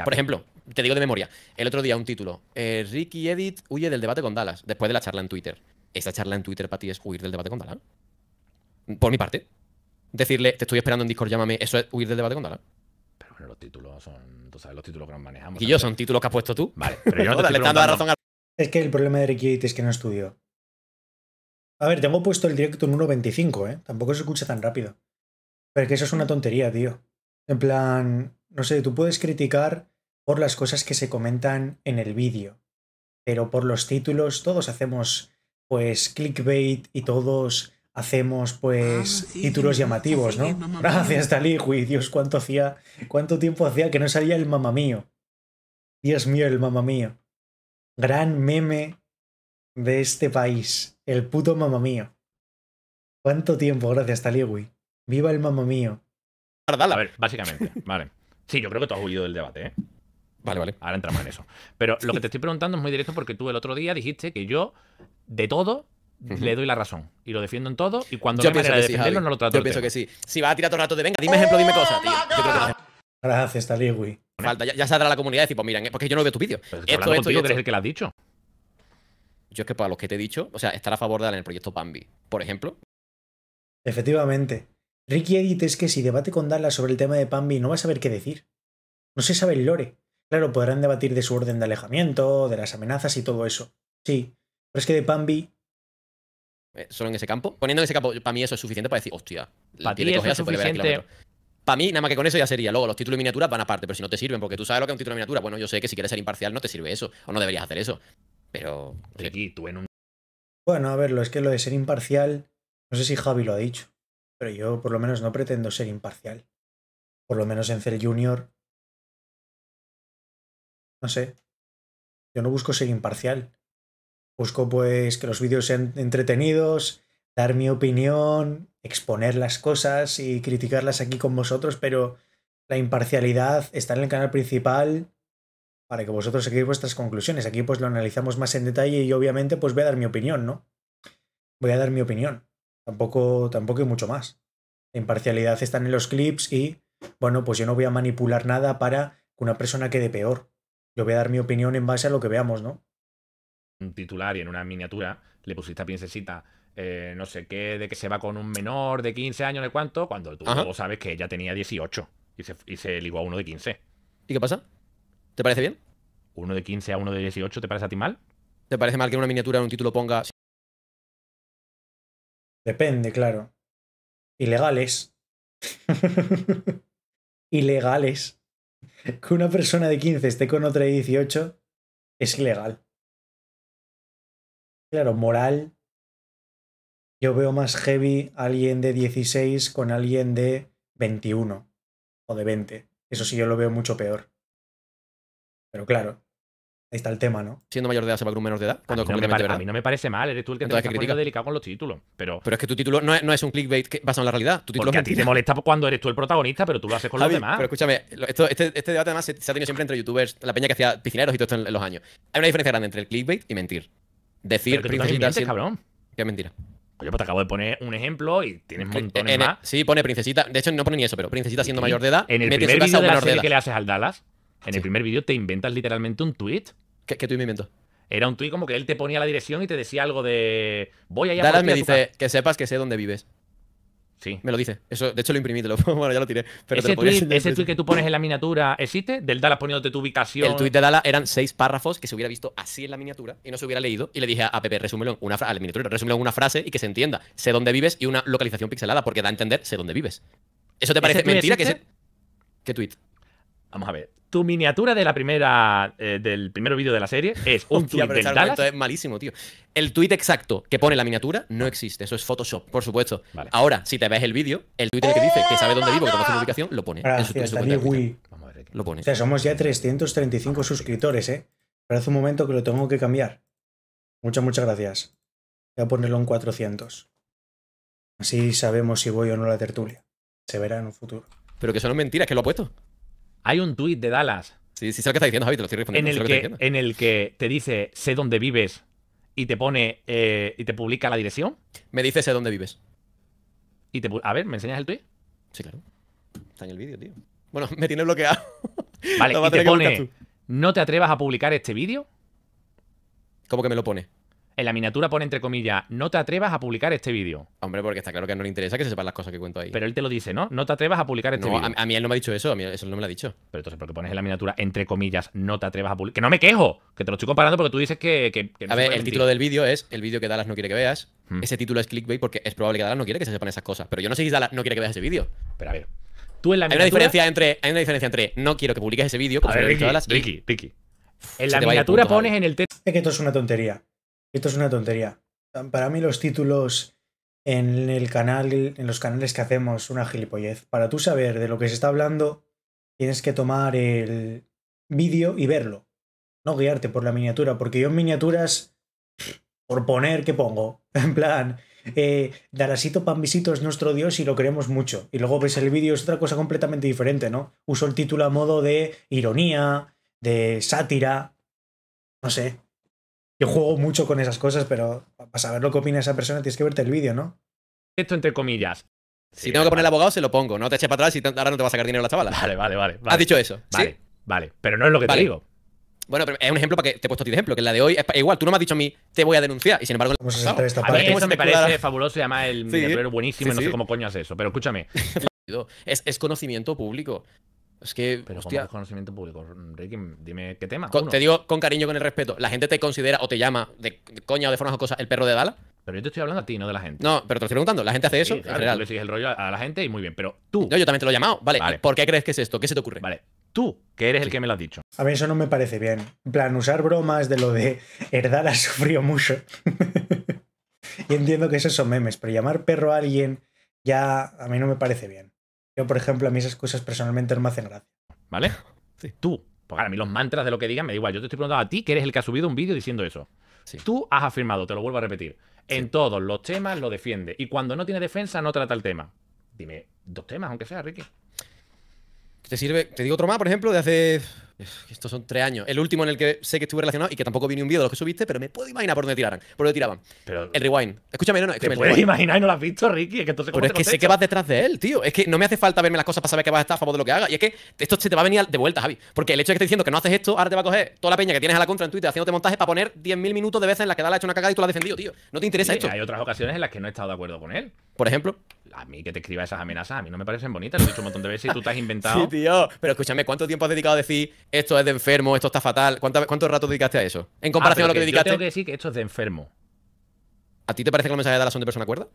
Por ejemplo, te digo de memoria, el otro día un título, eh, Ricky Edit huye del debate con Dallas, después de la charla en Twitter. ¿Esa charla en Twitter para ti es huir del debate con Dallas? Por mi parte. Decirle, te estoy esperando en Discord, llámame, ¿eso es huir del debate con Dallas? los títulos son. Tú sabes los títulos que nos manejamos. Y yo, son títulos que has puesto tú. Vale, pero yo no te dando la razón Es que el problema de Ricky es que no estudió. A ver, tengo puesto el directo en 1.25, ¿eh? Tampoco se escucha tan rápido. Pero que eso es una tontería, tío. En plan, no sé, tú puedes criticar por las cosas que se comentan en el vídeo, pero por los títulos todos hacemos pues clickbait y todos hacemos pues ah, títulos llamativos, ¿no? Gracias, Taligui. Dios, cuánto hacía, cuánto tiempo hacía que no salía el mamá mío. Dios mío, el mamá mío. Gran meme de este país. El puto mamá mío. ¿Cuánto tiempo? Gracias, Taligui. Viva el mamá mío. Dale, a ver, básicamente. Vale. Sí, yo creo que tú has huido del debate, ¿eh? Vale, vale. Ahora entramos en eso. Pero lo que te estoy preguntando es muy directo porque tú el otro día dijiste que yo, de todo, le doy la razón. Y lo defiendo en todo. Y cuando yo no defenderlo, no lo trato. Yo pienso que sí. Si va a tirar todo el rato de venga, dime ejemplo, dime cosa ¡Oh, Gracias, Taliwi. Falta, ya, ya, saldrá la comunidad y decir, pues miren, e, porque yo no veo tu vídeo. esto, esto, eres el que lo has dicho. Yo es que para los que te he dicho, o sea, estar a favor de en el proyecto Pambi por ejemplo. Efectivamente. Ricky Edit es que si debate con Dala sobre el tema de Pambi no va a saber qué decir. No se sabe el lore. Claro, podrán debatir de su orden de alejamiento, de las amenazas y todo eso. Sí, pero es que de Pambi eh, solo en ese campo. Poniendo en ese campo, para mí eso es suficiente para decir, hostia, para ti es suficiente. Para mí, nada más que con eso ya sería. Luego, los títulos de miniaturas van aparte, pero si no te sirven, porque tú sabes lo que es un título de miniatura. Bueno, yo sé que si quieres ser imparcial no te sirve eso, o no deberías hacer eso. Pero. Bueno, a lo es que lo de ser imparcial, no sé si Javi lo ha dicho, pero yo por lo menos no pretendo ser imparcial. Por lo menos en Cell Junior. No sé. Yo no busco ser imparcial. Busco pues que los vídeos sean entretenidos, dar mi opinión, exponer las cosas y criticarlas aquí con vosotros, pero la imparcialidad está en el canal principal para que vosotros seguís vuestras conclusiones. Aquí pues lo analizamos más en detalle y obviamente pues voy a dar mi opinión, ¿no? Voy a dar mi opinión. Tampoco, tampoco mucho más. La imparcialidad está en los clips y, bueno, pues yo no voy a manipular nada para que una persona quede peor. Yo voy a dar mi opinión en base a lo que veamos, ¿no? un titular y en una miniatura le pusiste a Princesita eh, no sé qué, de que se va con un menor de 15 años, de cuánto, cuando tú luego sabes que ella tenía 18 y se, y se ligó a uno de 15. ¿Y qué pasa? ¿Te parece bien? ¿Uno de 15 a uno de 18 te parece a ti mal? ¿Te parece mal que en una miniatura en un título ponga... Depende, claro. Ilegales. Ilegales. Que una persona de 15 esté con otra de 18 es ilegal claro, moral, yo veo más heavy alguien de 16 con alguien de 21 o de 20. Eso sí, yo lo veo mucho peor. Pero claro, ahí está el tema, ¿no? Siendo mayor de edad se va con un menor de edad. Cuando a, mí no me parece mal, eres tú el que te que critica. delicado con los títulos. Pero... pero es que tu título no es, un clickbait que basado en la realidad. Tu título a ti te molesta cuando eres tú el protagonista, pero tú lo haces con la los demás. Pero escúchame, esto, este, este, debate además se, ha tenido siempre entre youtubers, la peña que hacía piscineros y todo esto en los años. Hay una diferencia grande entre el clickbait y mentir. Decir princesita. cabrón. Qué mentira. Oye, pues te acabo de poner un ejemplo y tienes montones más. Sí, pone princesita. De hecho, no pone ni eso, pero princesita siendo mayor de edad. En el primer vídeo de la serie que le haces al Dallas, en el primer vídeo te inventas literalmente un tweet. ¿Qué, qué tweet me invento? Era un tuit como que él te ponía la dirección y te decía algo de. Voy allá Dallas me dice que sepas que sé dónde vives. Sí. Me lo dice. Eso, de hecho, lo imprimí, lo, bueno, ya lo tiré. Pero ese, te tweet, ese que tú pones en la miniatura, ¿existe? Del Dallas poniéndote tu ubicación. El tweet de Dala eran seis párrafos que se hubiera visto así en la miniatura y no se hubiera leído. Y le dije a Pepe, resúmelo en una frase, en una frase y que se entienda. Sé dónde vives y una localización pixelada, porque da a entender sé dónde vives. ¿Eso te parece mentira? Que ese... ¿Qué tweet? Vamos a ver. Tu miniatura de la primera, eh, del primer vídeo de la serie es un tuit Es malísimo, tío. El tweet exacto que pone la miniatura no existe. Eso es Photoshop, por supuesto. Ahora, si te ves el vídeo, el tweet que dice que sabe dónde vivo, que conoce eh, mi ubicación, lo pone. Vamos a ver Lo pone. somos ya 335 suscriptores, ¿eh? Pero hace un momento que lo tengo que cambiar. Muchas, muchas gracias. Voy a ponerlo en 400. Así sabemos si voy o no a la tertulia. Se verá en un futuro. Pero que eso no es mentira, que lo ha puesto. Hay un tuit de Dallas. Sí, sí, sé lo que está diciendo, Javi, te lo estoy respondiendo. En el, que, en el que te dice, sé dónde vives y te pone eh, y te publica la dirección. Me dice, sé dónde vives. Y te, a ver, ¿me enseñas el tuit? Sí, claro. Está en el vídeo, tío. Bueno, me tiene bloqueado. Vale, y te pone, no te atrevas a publicar este vídeo. ¿Cómo que me lo pone? en la miniatura pone entre comillas, no te atrevas a publicar este vídeo. Hombre, porque está claro que no le interesa que se sepan las cosas que cuento ahí. Pero él te lo dice, ¿no? No te atrevas a publicar este vídeo. A, mí él no me ha dicho eso, a mí eso no me lo ha dicho. Pero entonces, ¿por qué pones en la miniatura entre comillas, no te atrevas a publicar? Que no me quejo, que te lo estoy comparando porque tú dices que... a ver, el título del vídeo es el vídeo que Dallas no quiere que veas. Hmm. Ese título es clickbait porque es probable que Dallas no quiere que se sepan esas cosas. Pero yo no sé si Dallas no quiere que veas ese vídeo. Pero a ver, Tú en la hay miniatura... una diferencia entre hay una diferencia entre no quiero que publiques ese vídeo En la miniatura pones en el texto es que esto es una tontería esto es una tontería. Para mí los títulos en el canal, en los canales que hacemos, una gilipollez. Para tú saber de lo que se está hablando, tienes que tomar el vídeo y verlo. No guiarte por la miniatura, porque yo en miniaturas, por poner, ¿qué pongo? En plan, eh, Darasito Pambisito es nuestro dios y lo queremos mucho. Y luego ves el vídeo, es otra cosa completamente diferente, ¿no? Uso el título a modo de ironía, de sátira, no sé. Yo juego mucho con esas cosas, pero para saber lo que opina esa persona tienes que verte el vídeo, ¿no? Esto entre comillas. Si tengo que poner abogado, se lo pongo. No te eches para atrás y ahora no te va a sacar dinero la chavala. Vale, vale, vale. Has dicho eso. Vale, vale. Pero no es lo que te digo. Bueno, pero es un ejemplo para que te he puesto a ti de ejemplo, que la de hoy es igual. Tú no me has dicho a mí, te voy a denunciar. Y sin embargo, a, mí eso me parece fabuloso y además el, sí, es buenísimo. No sé cómo coño eso. Pero escúchame. es conocimiento público. Es que. Pero hostia, conocimiento público, Ricky, dime qué tema. te digo con cariño, con el respeto. La gente te considera o te llama de, coña o de formas o cosas el perro de Dala. Pero yo te estoy hablando a ti, no de la gente. No, pero te lo estoy preguntando. La gente hace eso. en le el rollo a la gente y muy bien. Pero tú. yo también te lo he llamado. Vale, ¿Por qué crees que es esto? ¿Qué se te ocurre? Vale. Tú, que eres el que me lo has dicho. A mí eso no me parece bien. En plan, usar bromas de lo de Herdala sufrió mucho. y entiendo que esos son memes, pero llamar perro a alguien ya a mí no me parece bien por ejemplo, a mí esas cosas personalmente no me hacen gracia. ¿Vale? Sí. Tú, porque a mí los mantras de lo que digan me da igual. Yo te estoy preguntando a ti, que eres el que ha subido un vídeo diciendo eso. Tú has afirmado, te lo vuelvo a repetir, en todos los temas lo defiende. Y cuando no tiene defensa, no trata el tema. Dime dos temas, aunque sea, Ricky. ¿Te sirve? Te digo otro más, por ejemplo, de hace estos son tres años. El último en el que sé que estuve relacionado y que tampoco vi ni un vídeo de los que subiste, pero me puedo imaginar por dónde tiraran. Por dónde tiraban. el rewind. Escúchame, no, no. Escúchame, puedes imaginar y no lo has visto, Ricky? Es pero es que sé que vas detrás de él, tío. Es que no me hace falta verme las cosas para saber que vas a estar a favor de lo que haga. Y es que esto se te va a venir de vuelta, Javi. Porque el hecho de que estés diciendo que no haces esto, ahora te va a coger toda la peña que tienes a la contra en Twitter haciéndote montaje para poner 10.000 minutos de veces en las que Dale ha hecho una cagada y tú la has defendido, tío. No te interesa esto. Hay otras ocasiones en las que no he estado de acuerdo con él. Por ejemplo a mí que te escriba esas amenazas, a mí no me parecen bonitas, lo he dicho un montón de veces y tú te has inventado. sí, tío, pero escúchame, ¿cuánto tiempo has dedicado a decir esto es de enfermo, esto está fatal? ¿Cuánto, rato dedicaste a eso? En comparación ah, a lo que, dedicaste. Yo tengo que decir que esto es de enfermo. ¿A ti te parece que el mensaje de la son de persona cuerda?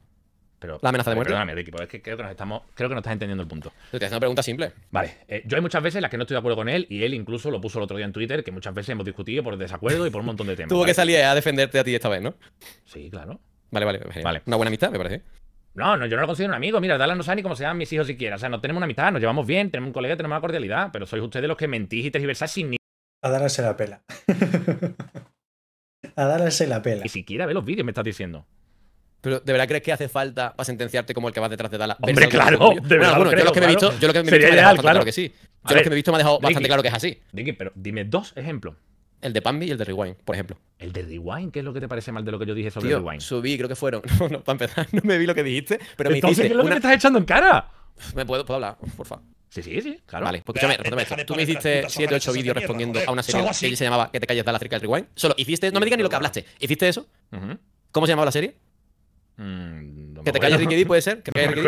Pero, la amenaza de muerte. Perdóname, Ricky, es que creo que, estamos, creo que no estás entendiendo el punto. Te haces una pregunta simple. Vale, eh, yo hay muchas veces en las que no estoy de acuerdo con él y él incluso lo puso el otro día en Twitter, que muchas veces hemos discutido por desacuerdo y por un montón de temas. Tuvo que salir a defenderte a ti esta vez, ¿no? Sí, claro. Vale, vale, vale. Una buena amistad, me parece. No, no, yo no lo considero un amigo. Mira, Dalas no sabe ni cómo se llaman mis hijos siquiera. O sea, no tenemos una amistad, nos llevamos bien, tenemos un colega, tenemos una cordialidad, pero sois ustedes los que mentís y tergiversáis sin ni. A Dallas se la pela. a Dallas se la pela. Ni siquiera ve los vídeos, me estás diciendo. Pero ¿de verdad crees que hace falta para sentenciarte como el que va detrás de Dallas? Hombre, claro, de verdad. creo, yo los que me he visto, yo que me he visto bastante claro. que sí. Yo lo que me he visto me ha dejado bastante claro que es así. pero dime dos ejemplos el de Pambi y el de Rewind, por ejemplo. ¿El de Rewind? ¿Qué es lo que te parece mal de lo que yo dije sobre Tío, Rewind? Subí, creo que fueron. No, no, para empezar, no me vi lo que dijiste, pero me Entonces, ¿Qué es lo que me estás echando en cara? ¿Me puedo, puedo hablar? Por favor. Sí, sí, sí, claro. Vale, pues esto. Tú me hiciste 7 o 8 vídeos respondiendo a una serie que se llamaba Que te calles, la acerca del Rewind. Solo hiciste, no me digas ni lo que hablaste. ¿Hiciste eso? ¿Cómo se llamaba la serie? Mmm que te calles Ricky D, puede ser.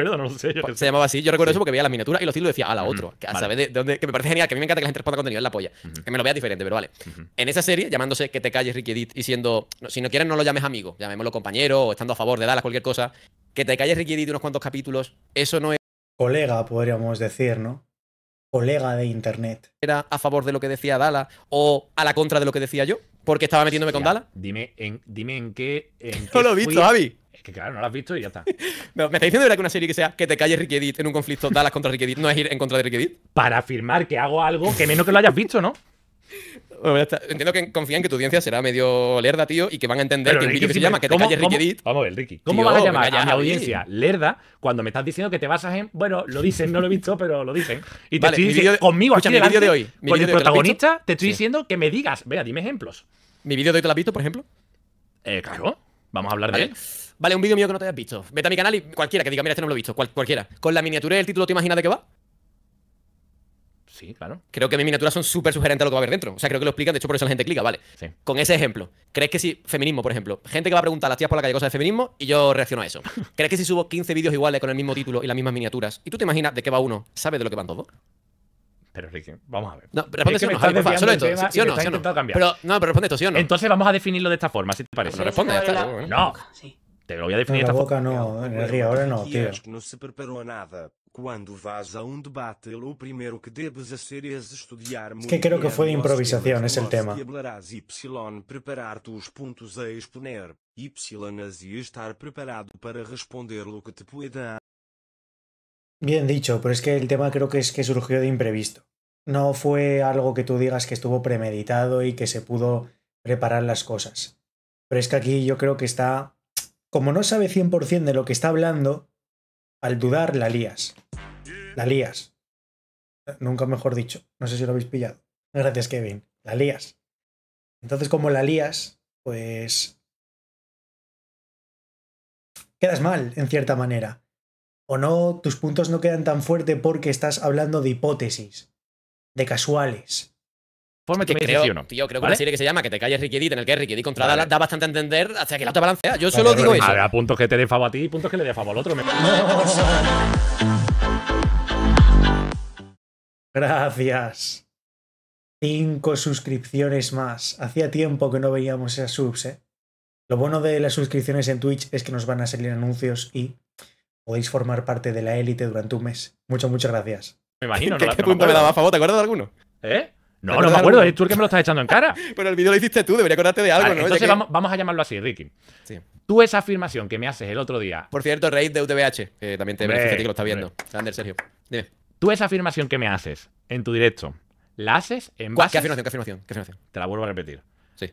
no lo sé. Pues se llamaba así. Yo recuerdo eso porque veía la miniatura y los títulos decía a la otro. Que, de, dónde? que me parece genial, que a mí me encanta que la gente responda contenido, es la polla. Que me lo vea diferente, pero vale. En esa serie, llamándose Que te calles Ricky D y siendo. si no quieres, no lo llames amigo. Llamémoslo compañero o estando a favor de Dallas, cualquier cosa. Que te calles Ricky D unos cuantos capítulos. Eso no es. Colega, podríamos decir, ¿no? Colega de internet. Era a favor de lo que decía Dala o a la contra de lo que decía yo, porque estaba metiéndome con Dala. Dime en, dime en qué. lo he visto, Avi. Es que claro, no lo has visto y ya está. ¿Me estás diciendo de verdad que una serie que sea que te calle Ricky Edith en un conflicto Dallas contra Ricky Edith no es ir en contra de Ricky Edith? Para afirmar que hago algo que menos que lo hayas visto, ¿no? Entiendo que confían que tu audiencia será medio lerda, tío, y que van a entender que un vídeo que se llama Que te calles Ricky Edith. Vamos a ver, Ricky. ¿Cómo vas a llamar a mi audiencia lerda cuando me estás diciendo que te basas en. Bueno, lo dicen, no lo he visto, pero lo dicen. Y te estoy diciendo conmigo aquí delante, mi de hoy. Mi con protagonista, ¿te, estoy diciendo que me digas. Vea, dime ejemplos. ¿Mi vídeo de hoy te lo has visto, por ejemplo? Eh, claro. Vamos a hablar de él. Vale, un vídeo mío que no te hayas visto. Vete a mi canal y cualquiera que diga, mira, este no lo he visto. cualquiera. Con la miniatura y el título, ¿te imaginas de qué va? Sí, claro. Creo que mis miniaturas son súper sugerentes a lo que va a haber dentro. O sea, creo que lo explican, de hecho, por eso la gente clica, ¿vale? Con ese ejemplo, ¿crees que si. Feminismo, por ejemplo. Gente que va a preguntar a las tías por la calle cosas de feminismo y yo reacciono a eso. ¿Crees que si subo 15 vídeos iguales con el mismo título y las mismas miniaturas y tú te imaginas de qué va uno, sabes de lo que van todos? Pero Ricky, vamos a ver. No, responde solo esto. Sí o no, Pero, no, pero responde esto, sí o no. Entonces vamos a definirlo de esta forma, si te parece. No. Te lo voy a definir en la boca no, en el río ahora no, tío. se preparó nada. a um debate, que es que creo que fue de improvisación, es el tema. Bien dicho, pero es que el tema creo que es que surgió de imprevisto. No fue algo que tú digas que estuvo premeditado y que se pudo preparar las cosas. Pero es que aquí yo creo que está como no sabe 100% de lo que está hablando, al dudar la lías. La lías. Eh, nunca mejor dicho. No sé si lo habéis pillado. Gracias, Kevin. La lías. Entonces, como la lías, pues... Quedas mal, en cierta manera. O no, tus puntos no quedan tan fuerte porque estás hablando de hipótesis, de casuales, Forma que creo, Tío, creo que serie que se llama Que te calles Ricky Edith, en el que Ricky Edith contra da bastante a entender hacia que la otra balancea. Yo solo digo eso. A, puntos que te dé a ti y puntos que le dé al otro. Gracias. Cinco suscripciones más. Hacía tiempo que no veíamos esas subs, ¿eh? Lo bueno de las suscripciones en Twitch es que nos van a salir anuncios y podéis formar parte de la élite durante un mes. Muchas, muchas gracias. Me imagino. ¿Qué, no, ¿qué punto me daba a favor? ¿Te acuerdas de alguno? ¿Eh? No, no me acuerdo, es tú el que me lo estás echando en cara. Pero el vídeo lo hiciste tú, debería acordarte de algo, ¿no? Entonces vamos, a llamarlo así, Ricky. Tú esa afirmación que me haces el otro día. Por cierto, Raid de UTBH, eh, también te beneficia que lo estás viendo. Ander, Sergio. Tú esa afirmación que me haces en tu directo, ¿la haces en base. ¿Qué afirmación, qué afirmación, qué afirmación? Te la vuelvo a repetir.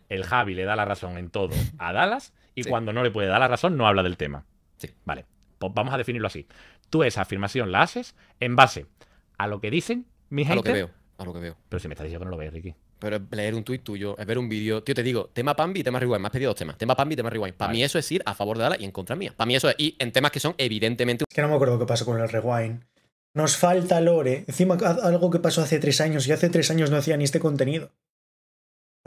El Javi le da la razón en todo a Dallas y cuando no le puede dar la razón no habla del tema. Sí. Vale. Pues vamos a definirlo así. Tú esa afirmación la haces en base a lo que dicen mis gente. lo a lo que veo. Pero si me estás diciendo que no lo veis, Ricky. Pero leer un tuit tuyo, es ver un vídeo. Tío, te digo, tema Pambi y tema Rewind. Me has pedido dos temas. Tema Pambi y tema Rewind. Para mí eso es ir a favor de Dala y en contra mía. Para mí eso es. Y en temas que son evidentemente. Es que no me acuerdo qué pasó con el Rewind. Nos falta lore. Encima, algo que pasó hace tres años. Y hace tres años no hacía ni este contenido.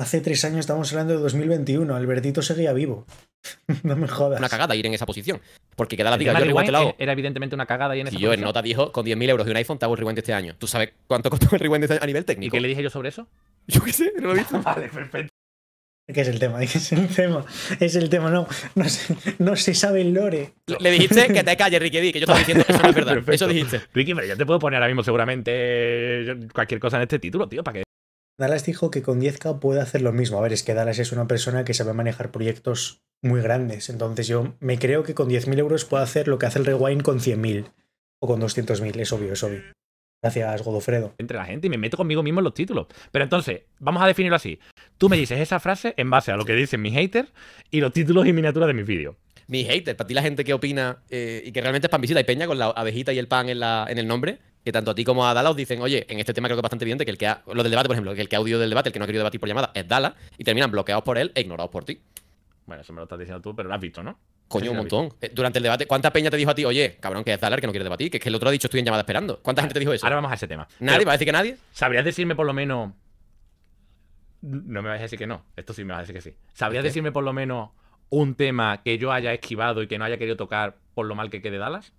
Hace tres años estábamos hablando de 2021, Albertito seguía vivo. no me jodas. Una cagada ir en esa posición. Porque queda la el diga, yo rewind te Era evidentemente una cagada ir en esa y yo en nota dijo, con 10.000 euros de un iPhone te hago el rewind este año. ¿Tú sabes cuánto costó el rewind este a nivel técnico? ¿Y qué le dije yo sobre eso? Yo qué sé, no lo he visto. vale, perfecto. ¿Qué es el tema? es el tema? Es el tema, no. No se, no se sabe el lore. Le dijiste que te calles, Ricky D, que yo estaba diciendo que eso no es verdad. Eso dijiste. Ricky, pero yo te puedo poner ahora mismo seguramente eh, cualquier cosa en este título, tío, para que Dallas dijo que con 10K puede hacer lo mismo. A ver, es que Dallas es una persona que sabe manejar proyectos muy grandes. Entonces yo me creo que con 10.000 euros puede hacer lo que hace el Rewind con 100.000 o con 200.000. Es obvio, es obvio. Gracias, Godofredo. Entre la gente y me meto conmigo mismo en los títulos. Pero entonces, vamos a definirlo así. Tú me dices esa frase en base a lo que dicen mis haters y los títulos y miniaturas de mis vídeos mis haters, para ti la gente que opina eh, y que realmente es pan visita y peña con la abejita y el pan en, la, en el nombre, que tanto a ti como a Dallas dicen, oye, en este tema creo que es bastante evidente que el que ha, lo del debate, por ejemplo, que el que ha audio del debate, el que no ha querido debatir por llamada, es Dala, y terminan bloqueados por él e ignorados por ti. Bueno, eso me lo estás diciendo tú, pero lo has visto, ¿no? Coño, un montón. Eh, durante el debate, ¿cuánta peña te dijo a ti, oye, cabrón, que es Dalar que no quiere debatir? Que es que el otro ha dicho estoy en llamada esperando. ¿Cuánta gente te dijo eso? Ahora vamos a ese tema. ¿Nadie? ¿Va a decir que nadie? ¿Sabrías decirme por lo menos. No me vas a decir que no. Esto sí me vas a decir que sí. ¿Sabrías decirme por lo menos un tema que yo haya esquivado y que no haya querido tocar por lo mal que quede Dallas?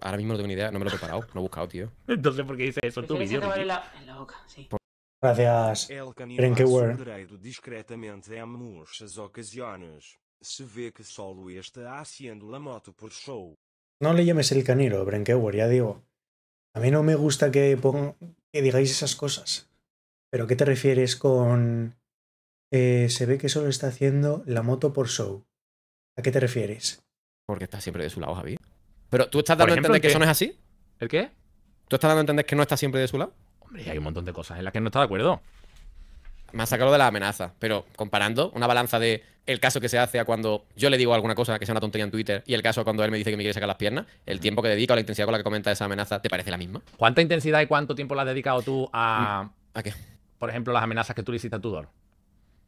Ahora mismo no tengo ni idea, no me lo he preparado, no he buscado, tío. Entonces, ¿por qué dices eso tú, vídeo? En en la boca, sí. Gracias. Brenkewer. discretamente Se ve que solo está haciendo la moto por show. No le llames el caniro, Brenkewer, ya digo. A mí no me gusta que, digáis esas cosas. ¿Pero qué te refieres con... Eh, se ve que solo está haciendo la moto por show? ¿A qué te refieres? Porque está siempre de su lado, Javi. Pero tú estás dando a entender que eso no es así. ¿El qué? ¿Tú estás dando a entender que no está siempre de su lado? Hombre, hay un montón de cosas en las que no está de acuerdo. Me ha sacado de las amenaza, pero comparando una balanza de el caso que se hace a cuando yo le digo alguna cosa que sea una tontería en Twitter y el caso cuando él me dice que me quiere sacar las piernas, el tiempo que dedico a la intensidad con la que comenta esa amenaza, ¿te parece la misma? ¿Cuánta intensidad y cuánto tiempo la has dedicado tú a. ¿A qué? Por ejemplo, las amenazas que tú le hiciste a Tudor.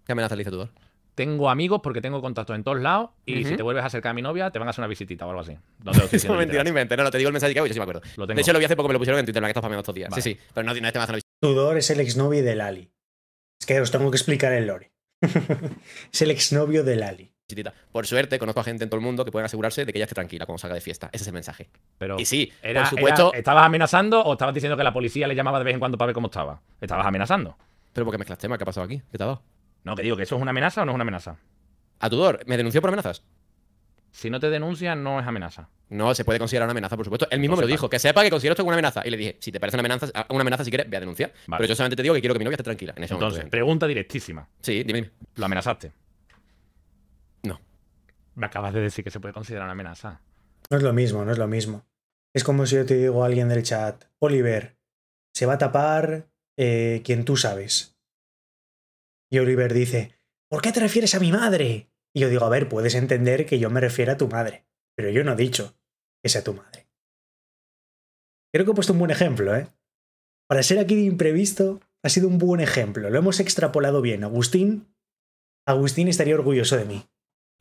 ¿Qué amenaza le hiciste a Tudor? tengo amigos porque tengo contactos en todos lados y si te vuelves a acercar a mi novia te van a hacer una visitita o algo así. No te lo estoy diciendo. mentira, ni no, no, te digo el mensaje que hago, yo sí me acuerdo. De hecho, lo vi hace poco, me lo pusieron en Twitter, la que estás spameando dos días. Sí, sí, pero no, no este me hace una visita. Tudor es el exnovio de Lali Es que os tengo que explicar el lore. es el exnovio de Lali Por suerte, conozco a gente en todo el mundo que pueden asegurarse de que ella esté tranquila cuando salga de fiesta. Ese es el mensaje. Pero y sí, era, supuesto. ¿Estabas amenazando o estabas diciendo que la policía le llamaba de vez en cuando para ver cómo estaba? Estabas amenazando. Pero porque mezclas temas, ¿qué ha pasado aquí? ¿Qué te ha dado? No, que digo, que eso es una amenaza o no es una amenaza. A Tudor, ¿me denunció por amenazas? Si no te denuncia, no es amenaza. No, se puede considerar una amenaza, por supuesto. Él mismo me lo dijo, que sepa que considero esto una amenaza. Y le dije, si te parece una amenaza, ah, una amenaza si quieres, ve a denunciar. Pero yo solamente te digo que quiero que mi novia esté tranquila. Entonces, pregunta directísima. Sí, dime, ¿Lo amenazaste? No. Me acabas de decir que se puede considerar una amenaza. No es lo mismo, no es lo mismo. Es como si yo te digo a alguien del chat, Oliver, se va a tapar eh, quien tú sabes. Y Oliver dice, ¿por qué te refieres a mi madre? Y yo digo, a ver, puedes entender que yo me refiero a tu madre, pero yo no he dicho que sea tu madre. Creo que he puesto un buen ejemplo, ¿eh? Para ser aquí de imprevisto, ha sido un buen ejemplo. Lo hemos extrapolado bien. Agustín, Agustín estaría orgulloso de mí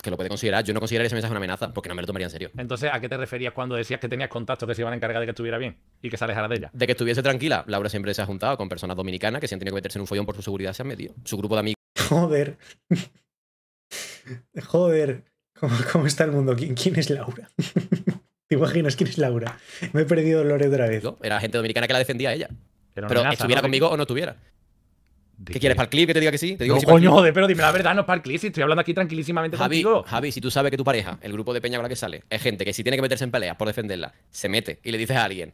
que lo puede considerar. Yo no consideraría ese mensaje una amenaza, porque no me lo tomaría en serio. Entonces, ¿a qué te referías cuando decías que tenías contactos que se iban a encargar de que estuviera bien y que se alejara de ella? De que estuviese tranquila. Laura siempre se ha juntado con personas dominicanas que si han tenido que meterse en un follón por su seguridad se han metido. Su grupo de amigos. Joder. Joder. ¿Cómo, está el mundo? ¿Quién, es Laura? ¿Te imaginas quién es Laura? Me he perdido Lore otra vez. era gente dominicana que la defendía a ella. Pero, Pero estuviera conmigo o no estuviera. ¿Qué quieres para el clip? Que te diga que sí. ¿Te digo que sí coño, joder, pero dime la verdad, no es para el clip. Si estoy hablando aquí tranquilísimamente Javi, contigo. Javi, si tú sabes que tu pareja, el grupo de peña con que sale, es gente que si tiene que meterse en peleas por defenderla, se mete y le dices a alguien,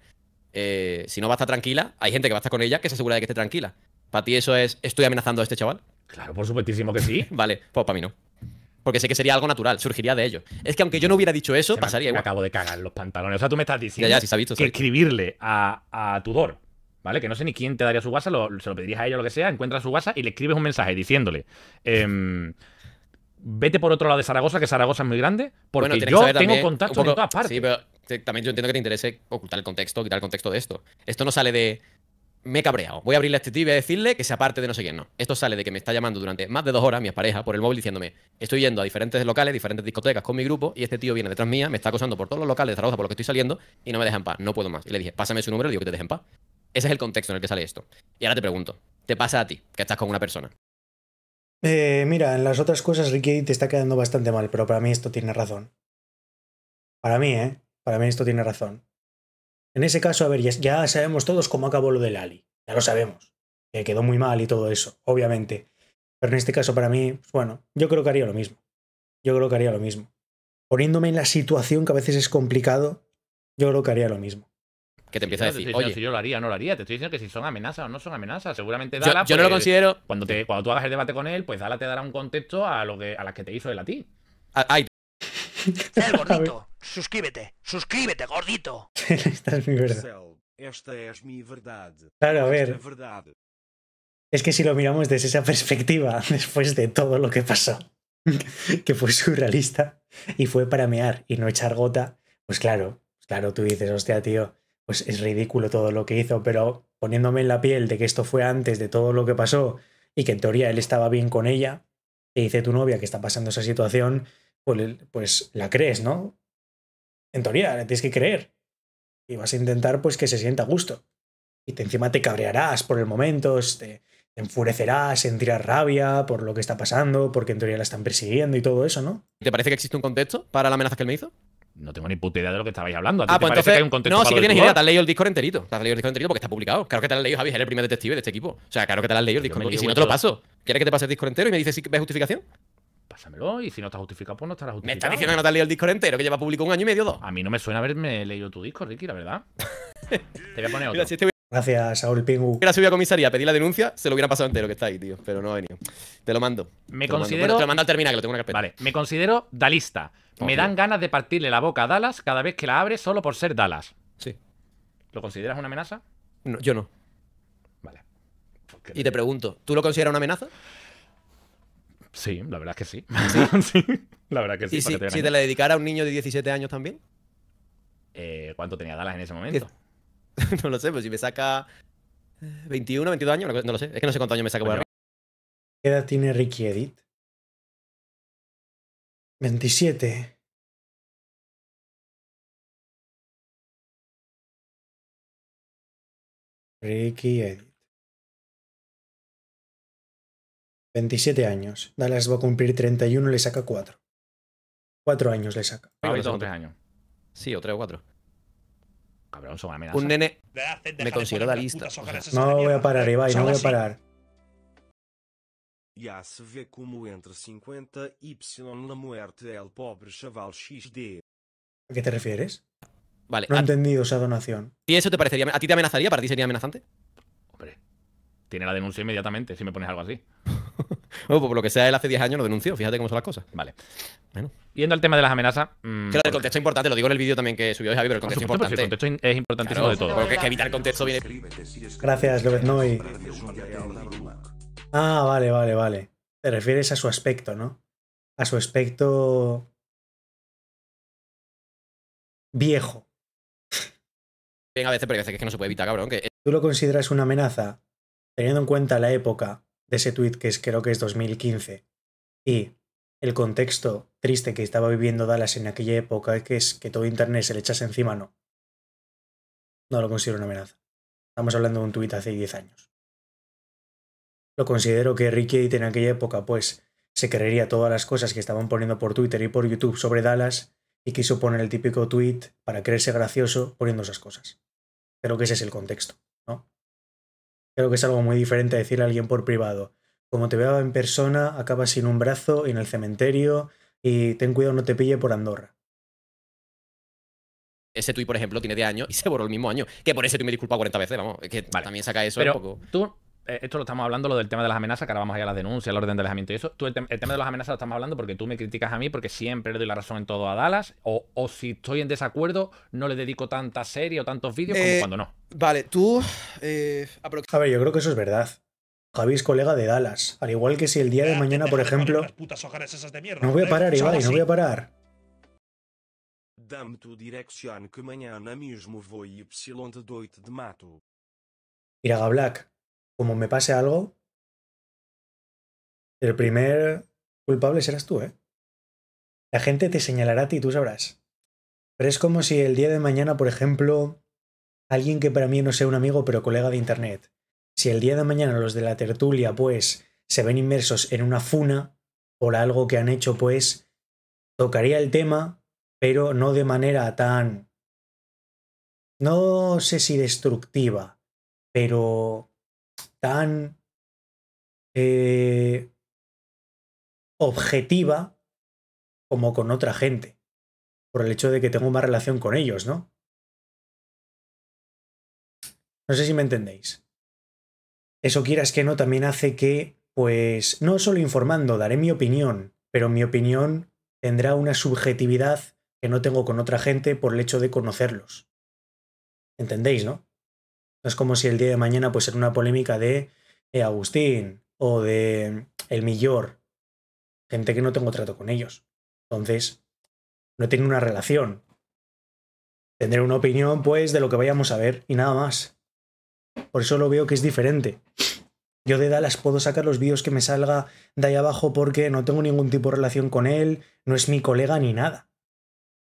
eh, si no va a estar tranquila, hay gente que va a estar con ella que se asegura de que esté tranquila. ¿Para ti eso es, estoy amenazando a este chaval? Claro, por supuestísimo que sí. vale, pues para mí no porque sé que sería algo natural, surgiría de ello. Es que aunque yo no hubiera dicho eso, pasaría igual. Me acabo de cagar los pantalones. O sea, tú me estás diciendo que escribirle a, a Tudor ¿vale? Que no sé ni quién te daría su WhatsApp, se lo pedirías a ella o lo que sea, encuentras su WhatsApp y le escribes un mensaje diciéndole. Em, vete por otro lado de Zaragoza, que Zaragoza es muy grande, porque yo tengo contacto contactos todas partes. Sí, pero también yo entiendo que te interese ocultar el contexto, quitar el contexto de esto. Esto no sale de me he cabreado. Voy a abrirle la este y decirle que se aparte de no sé quién. No. Esto sale de que me está llamando durante más de dos horas mi pareja por el móvil diciéndome: Estoy yendo a diferentes locales, diferentes discotecas con mi grupo y este tío viene detrás mía, me está acosando por todos los locales de Zaragoza por lo que estoy saliendo y no me dejan en No puedo más. Y le dije: Pásame su número y digo que te dejen en ese es el contexto en el que sale esto. Y ahora te pregunto, ¿te pasa a ti que estás con una persona? Eh, mira, en las otras cosas Ricky te está quedando bastante mal, pero para mí esto tiene razón. Para mí, ¿eh? Para mí esto tiene razón. En ese caso, a ver, ya, sabemos todos cómo acabó lo del Ali. Ya lo sabemos. Que quedó muy mal y todo eso, obviamente. Pero en este caso, para mí, pues bueno, yo creo que haría lo mismo. Yo creo que haría lo mismo. Poniéndome en la situación que a veces es complicado, yo creo que haría lo mismo que te empieza a decir, si yo lo haría, no lo haría, te estoy diciendo que si son amenazas o no son amenazas, seguramente Dala, yo, no lo pues, considero. Cuando cuando tú hagas el debate con él, pues Dala te dará un contexto a lo que a las que te hizo él a ti. Ah, ay. El gordito, suscríbete, suscríbete, gordito. Esta es mi verdad. Esta es mi verdad. Claro, a ver. Es que si lo miramos desde esa perspectiva, después de todo lo que pasó, que fue surrealista y fue para mear y no echar gota, pues claro, claro, tú dices, hostia, tío, pues es ridículo todo lo que hizo, pero poniéndome en la piel de que esto fue antes de todo lo que pasó y que en teoría él estaba bien con ella, te dice tu novia que está pasando esa situación, pues, pues, la crees, ¿no? En teoría, la tienes que creer. Y vas a intentar pues que se sienta a gusto. Y te, encima te cabrearás por el momento, te, te enfurecerás, sentirás rabia por lo que está pasando, porque en teoría la están persiguiendo y todo eso, ¿no? ¿Te parece que existe un contexto para la amenaza que él me hizo? no tengo ni puta idea de lo que estabais hablando. ¿A ti ah, te pues parece entonces, que hay un contexto No, sí que tienes idea, te has leído el disco enterito. Te has leído el disco enterito porque está publicado. Claro que te lo has leído, Javi, eres el primer detective de este equipo. O sea, claro que te lo has leído el Discord. Y si no te lo paso, ¿quieres que te pase el disco entero y me dices si ves justificación? Pásamelo y si no estás justificado, pues no estás justificado. Me estás diciendo que no te has leído el disco entero, que lleva publicado un año y medio, dos. A mí no me suena haberme leído tu disco Ricky, la verdad. te voy a poner otro. Este Gracias, Saul Pingu. Hubiera subido a comisaría, pedí la denuncia, se lo hubiera pasado entero que está ahí, tío. Pero no ha venido. Te lo mando. Me considero. Bueno, te lo mando al terminal, que lo tengo una carpeta. Vale, me considero dalista. Oh, me dan ganas de partirle la boca a Dallas cada vez que la abre solo por ser Dallas. Sí. ¿Lo consideras una amenaza? No, yo no. Vale. Y te pregunto, ¿tú lo consideras una amenaza? Sí, la verdad es que sí. Sí, la verdad es que sí. ¿Y si, te, la dedicara a un niño de 17 años también? Eh, ¿Cuánto tenía Dallas en ese momento? no lo sé, pues si me saca 21, eh, 22 años, no lo sé. Es que no sé cuántos años me saca por ¿Qué edad tiene Ricky Edit? 27. Ricky Edit. 27 años. Dallas va a cumplir 31, le saca 4. 4 años le saca. Ah, son 3 años. Sí, o 3 o 4. Un nene. Me considero lista No voy a parar, Ibai, no voy a parar. ¿A qué te refieres? Vale. No he entendido esa donación. ¿Y eso te parecería? ¿A ti te amenazaría? ¿Para ti sería amenazante? Hombre. Tiene la denuncia inmediatamente si me pones algo así. por lo que sea, él hace 10 años lo denunció. Fíjate cómo son las cosas. Vale. Bueno. Yendo al tema de las amenazas. Mm, claro, el contexto es importante, lo digo en el vídeo también que subió Javi, pero el contexto es importante. el es importantísimo de todo. Porque es que evitar el contexto viene. Gracias, López Noy. Ah, vale, vale, vale. Te refieres a su aspecto, ¿no? A su aspecto. viejo. Bien, a veces, pero a veces que no se puede evitar, cabrón. Que... ¿Tú lo consideras una amenaza? Teniendo en cuenta la época de ese tweet que es, creo que es 2015 y el contexto triste que estaba viviendo Dallas en aquella época, que es que todo Internet se le echase encima, no. No lo considero una amenaza. Estamos hablando de un tuit hace 10 años. Lo considero que Ricky Edith en aquella época, pues, se creería todas las cosas que estaban poniendo por Twitter y por YouTube sobre Dallas y quiso poner el típico tweet para creerse gracioso poniendo esas cosas. Creo que ese es el contexto, ¿no? Creo que es algo muy diferente a decirle a alguien por privado. Como te veo en persona, acabas sin un brazo en el cementerio y ten cuidado no te pille por Andorra. Ese tuit, por ejemplo, tiene 10 años y se borró el mismo año. Que por ese tuit me disculpa 40 veces, vamos. que también saca eso un poco. Tú, eh, esto lo estamos hablando, lo del tema de las amenazas, que ahora vamos a ir a las denuncias, al orden de alejamiento y eso. Tú el, tema de las amenazas lo estamos hablando porque tú me criticas a mí porque siempre le doy la razón en todo a Dallas, o, si estoy en desacuerdo, no le dedico tanta serie o tantos vídeos como eh, cuando no. Vale, tú... Eh, a ver, yo creo que eso es verdad. Javis colega de Dallas. Al igual que si el día de mañana, por ejemplo... No voy a parar, Ibai, no voy a parar. ir tu dirección como me pase algo, el primer culpable serás tú, ¿eh? La gente te señalará a ti, tú sabrás. Pero es como si el día de mañana, por ejemplo, alguien que para mí no sea un amigo, pero colega de internet, si el día de mañana los de la tertulia, pues, se ven inmersos en una funa por algo que han hecho, pues, tocaría el tema, pero no de manera tan... no sé si destructiva, pero tan eh, objetiva como con otra gente, por el hecho de que tengo más relación con ellos, ¿no? No sé si me entendéis. Eso quieras que no, también hace que, pues, no solo informando, daré mi opinión, pero mi opinión tendrá una subjetividad que no tengo con otra gente por el hecho de conocerlos. ¿Entendéis, no? No es como si el día de mañana pues era una polémica de eh, Agustín o de mm, El Millor. Gente que no tengo trato con ellos. Entonces, no tengo una relación. Tendré una opinión, pues, de lo que vayamos a ver y nada más. Por eso lo veo que es diferente. Yo de Dallas puedo sacar los vídeos que me salga de ahí abajo porque no tengo ningún tipo de relación con él, no es mi colega ni nada.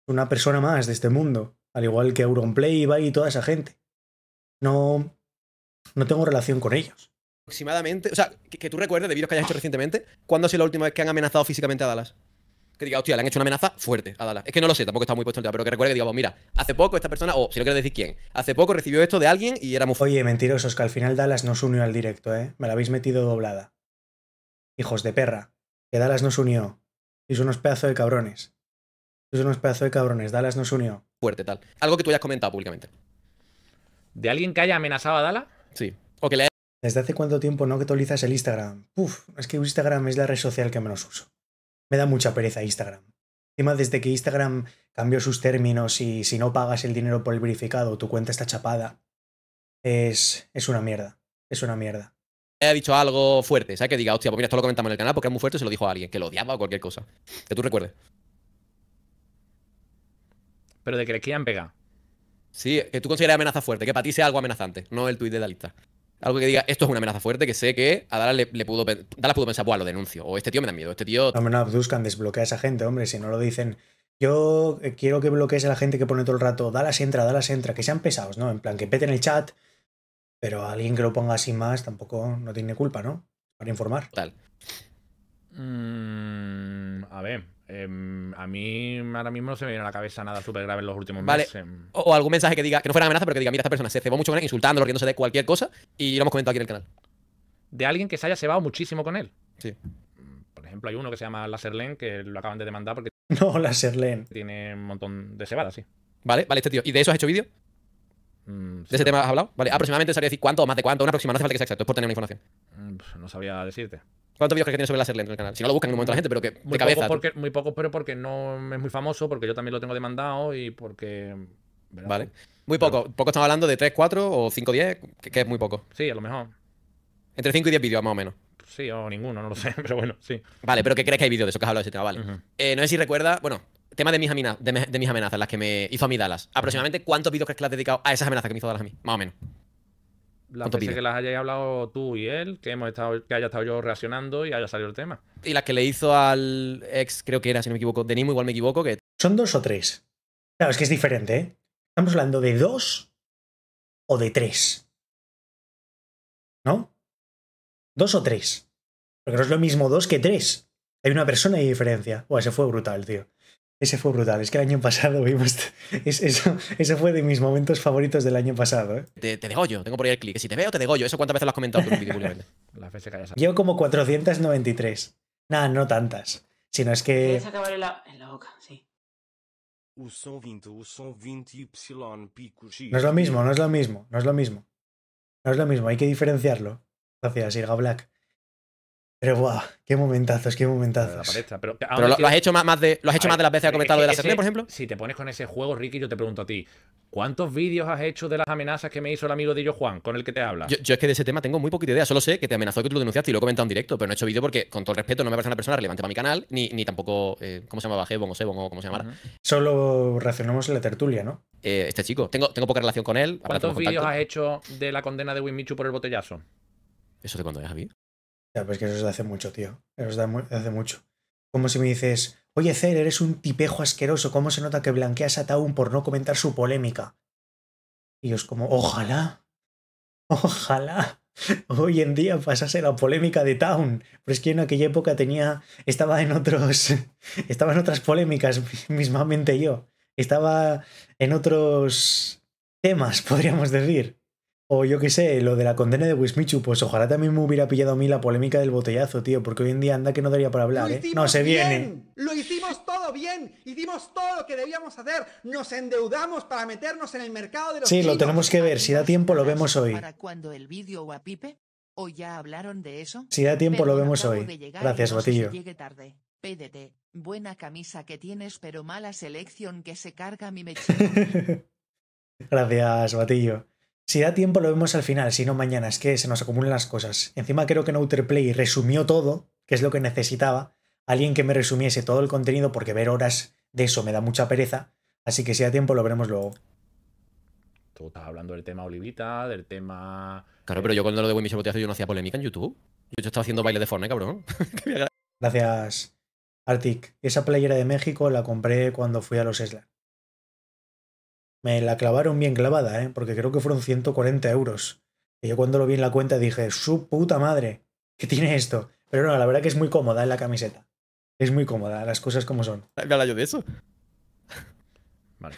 Una persona más de este mundo, al igual que Auronplay, y toda esa gente no, no tengo relación con ellos. Aproximadamente, o sea, que, tú recuerdes de vídeos que hayas hecho recientemente, ¿cuándo ha sido la última vez que han amenazado físicamente a Dallas? Que diga, hostia, le han hecho una amenaza fuerte a Dallas. Es que no lo sé, tampoco está muy puesto en tema, pero que recuerde que digamos, pues mira, hace poco esta persona, o si no quieres decir quién, hace poco recibió esto de alguien y era muy. Oye, mentirosos, que al final Dallas nos unió al directo, ¿eh? Me la habéis metido doblada. Hijos de perra, que Dallas nos unió. Es unos pedazos de cabrones. Es unos pedazos de cabrones, Dallas nos unió. Fuerte, tal. Algo que tú hayas comentado públicamente. ¿De alguien que haya amenazado a Dala? Sí. ¿Desde hace cuánto tiempo no que utilizas el Instagram? Uf, es que Instagram es la red social que menos uso. Me da mucha pereza Instagram. Encima, desde que Instagram cambió sus términos y si no pagas el dinero por el verificado, tu cuenta está chapada. Es, es una mierda. Es una mierda. ¿Ha dicho algo fuerte, ¿sabes? Que diga, hostia, pues mira, esto lo comentamos en el canal porque es muy fuerte, se lo dijo a alguien, que lo odiaba o cualquier cosa. Que tú recuerdes. Pero de que le quieran pegar. Sí, que tú consideres amenaza fuerte, que para ti sea algo amenazante, no el tuit de la lista. Algo que diga, esto es una amenaza fuerte, que sé que a Dalas le, pudo, Dalas pudo pensar, lo denuncio, o este tío me da miedo, este tío... No, no abduzcan, pues desbloquea a esa gente, hombre, si no lo dicen... Yo eh, quiero que bloquees a la gente que pone todo el rato, Dalas entra, Dalas entra, que sean pesados, ¿no? En plan, que peten el chat, pero alguien que lo ponga así más tampoco no tiene culpa, ¿no? Para informar. Tal. Mm, a ver, em, a mí ahora mismo no se me viene a la cabeza nada súper grave en los últimos meses. O, o, algún mensaje que diga, que no fuera amenaza, pero que diga, mira, esta persona se cebó mucho con él, insultándolo, riéndose de cualquier cosa, y lo hemos comentado aquí en el canal. De alguien que se haya cebado muchísimo con él. Sí. Por ejemplo, hay uno que se llama Laserlen, que lo acaban de demandar porque. No, Laserlen. Tiene un montón de cebadas, sí. Vale, vale, este tío. ¿Y de eso has hecho vídeo? Mm, ¿De ese tema has hablado? Vale, aproximadamente sabría decir cuánto o más de cuánto, una próxima no hace falta que sea exacto, es por tener una información. Mm, pues, no sabría decirte. ¿Cuántos vídeos crees que tiene sobre Laserland en el canal? Si no lo buscan en un momento la gente, pero que muy de cabeza. muy pocos, pero porque no es muy famoso, porque yo también lo tengo demandado y porque. Vale. Muy poco. Poco estamos hablando de 3, 4 o 5, 10, que, es muy poco. Sí, a lo mejor. Entre 5 y 10 vídeos, más o menos. Sí, o ninguno, no lo sé, pero bueno, sí. Vale, pero ¿qué crees que hay vídeos de eso que has hablado de ese tema, vale. Eh, no sé si recuerda, bueno, tema de mis, amenazas, de, mis amenazas, las que me hizo a mí Dallas. Aproximadamente, ¿cuántos vídeos crees que le has dedicado a esas amenazas que me hizo Dallas a mí? Más o menos las veces que las hayáis hablado tú y él, que hemos estado, que haya estado yo reaccionando y haya salido el tema. Y las que le hizo al ex, creo que era, si no me equivoco, de igual me equivoco, que. Son dos o tres. Claro, es que es diferente, ¿eh? Estamos hablando de dos o de tres. ¿No? Dos o tres. Porque no es lo mismo dos que tres. Hay una persona de diferencia. o ese fue brutal, tío. Ese fue brutal. Es que el año pasado vimos. eso, ese fue de mis momentos favoritos del año pasado. ¿eh? Te, te yo, tengo por ahí el clic. Si te veo, te degollo. ¿Eso cuántas veces lo has comentado tú Llevo como 493. Nada, no tantas. Sino es que. acabar en la, sí. No es lo mismo, no es lo mismo, no es lo mismo. No es lo mismo, hay que diferenciarlo. Gracias, Irga Black. Pero guau, qué momentazos, qué momentazos. pero, lo, has hecho más, de, lo has hecho de las veces que ha comentado de la serie, por ejemplo. Si te pones con ese juego, Ricky, yo te pregunto a ti, ¿cuántos vídeos has hecho de las amenazas que me hizo el amigo de yo Juan, con el que te habla? Yo, es que de ese tema tengo muy poquita idea, solo sé que te amenazó que tú lo denunciaste y lo he comentado en directo, pero no he hecho vídeo porque, con todo el respeto, no me parece una persona relevante para mi canal, ni, tampoco, eh, ¿cómo se llama Bajebo o Sebon o cómo se llamara. Solo reaccionamos en la tertulia, ¿no? Eh, este chico, tengo, tengo poca relación con él. ¿Cuántos vídeos has hecho de la condena de Wimichu por el botellazo? ¿Eso de cuando es, pues que eso es hace mucho, tío. Eso hace mucho. Como si me dices, oye, Cer, eres un tipejo asqueroso, ¿cómo se nota que blanqueas a Town por no comentar su polémica? Y os es como, ojalá, ojalá hoy en día pasase la polémica de Town. Pero es que en aquella época tenía. Estaba en otros. Estaba en otras polémicas, mismamente yo. Estaba en otros temas, podríamos decir. O yo qué sé, lo de la condena de Wismichu, pues ojalá también me hubiera pillado a mí la polémica del botellazo, tío, porque hoy en día anda que no daría para hablar, ¿eh? No se bien. Lo hicimos todo bien, hicimos todo lo que debíamos hacer, nos endeudamos para meternos en el mercado de los Sí, lo tenemos que ver, si da tiempo lo vemos hoy. Para cuando el vídeo o a Pipe, o ya hablaron de eso. Si da tiempo lo vemos hoy. Gracias, Batillo. PDT, buena camisa que tienes, pero mala selección que se carga mi mechón. Gracias, Batillo. Si da tiempo lo vemos al final, si no mañana, es que se nos acumulan las cosas. Encima creo que Nouterplay resumió todo, que es lo que necesitaba. Alguien que me resumiese todo el contenido, porque ver horas de eso me da mucha pereza. Así que si da tiempo lo veremos luego. Tú estás hablando del tema Olivita, del tema... Claro, eh, pero yo cuando lo de Wimmy hace yo no hacía polémica en YouTube. Yo estaba haciendo baile de Fortnite, cabrón. Gracias, Artic. Esa playera de México la compré cuando fui a los Esla. Me la clavaron bien clavada, ¿eh? porque creo que fueron 140 euros. Y yo cuando lo vi en la cuenta dije, su puta madre, ¿qué tiene esto? Pero no, la verdad que es muy cómoda en ¿eh? la camiseta. Es muy cómoda, las cosas como son. la yo de eso? Vale.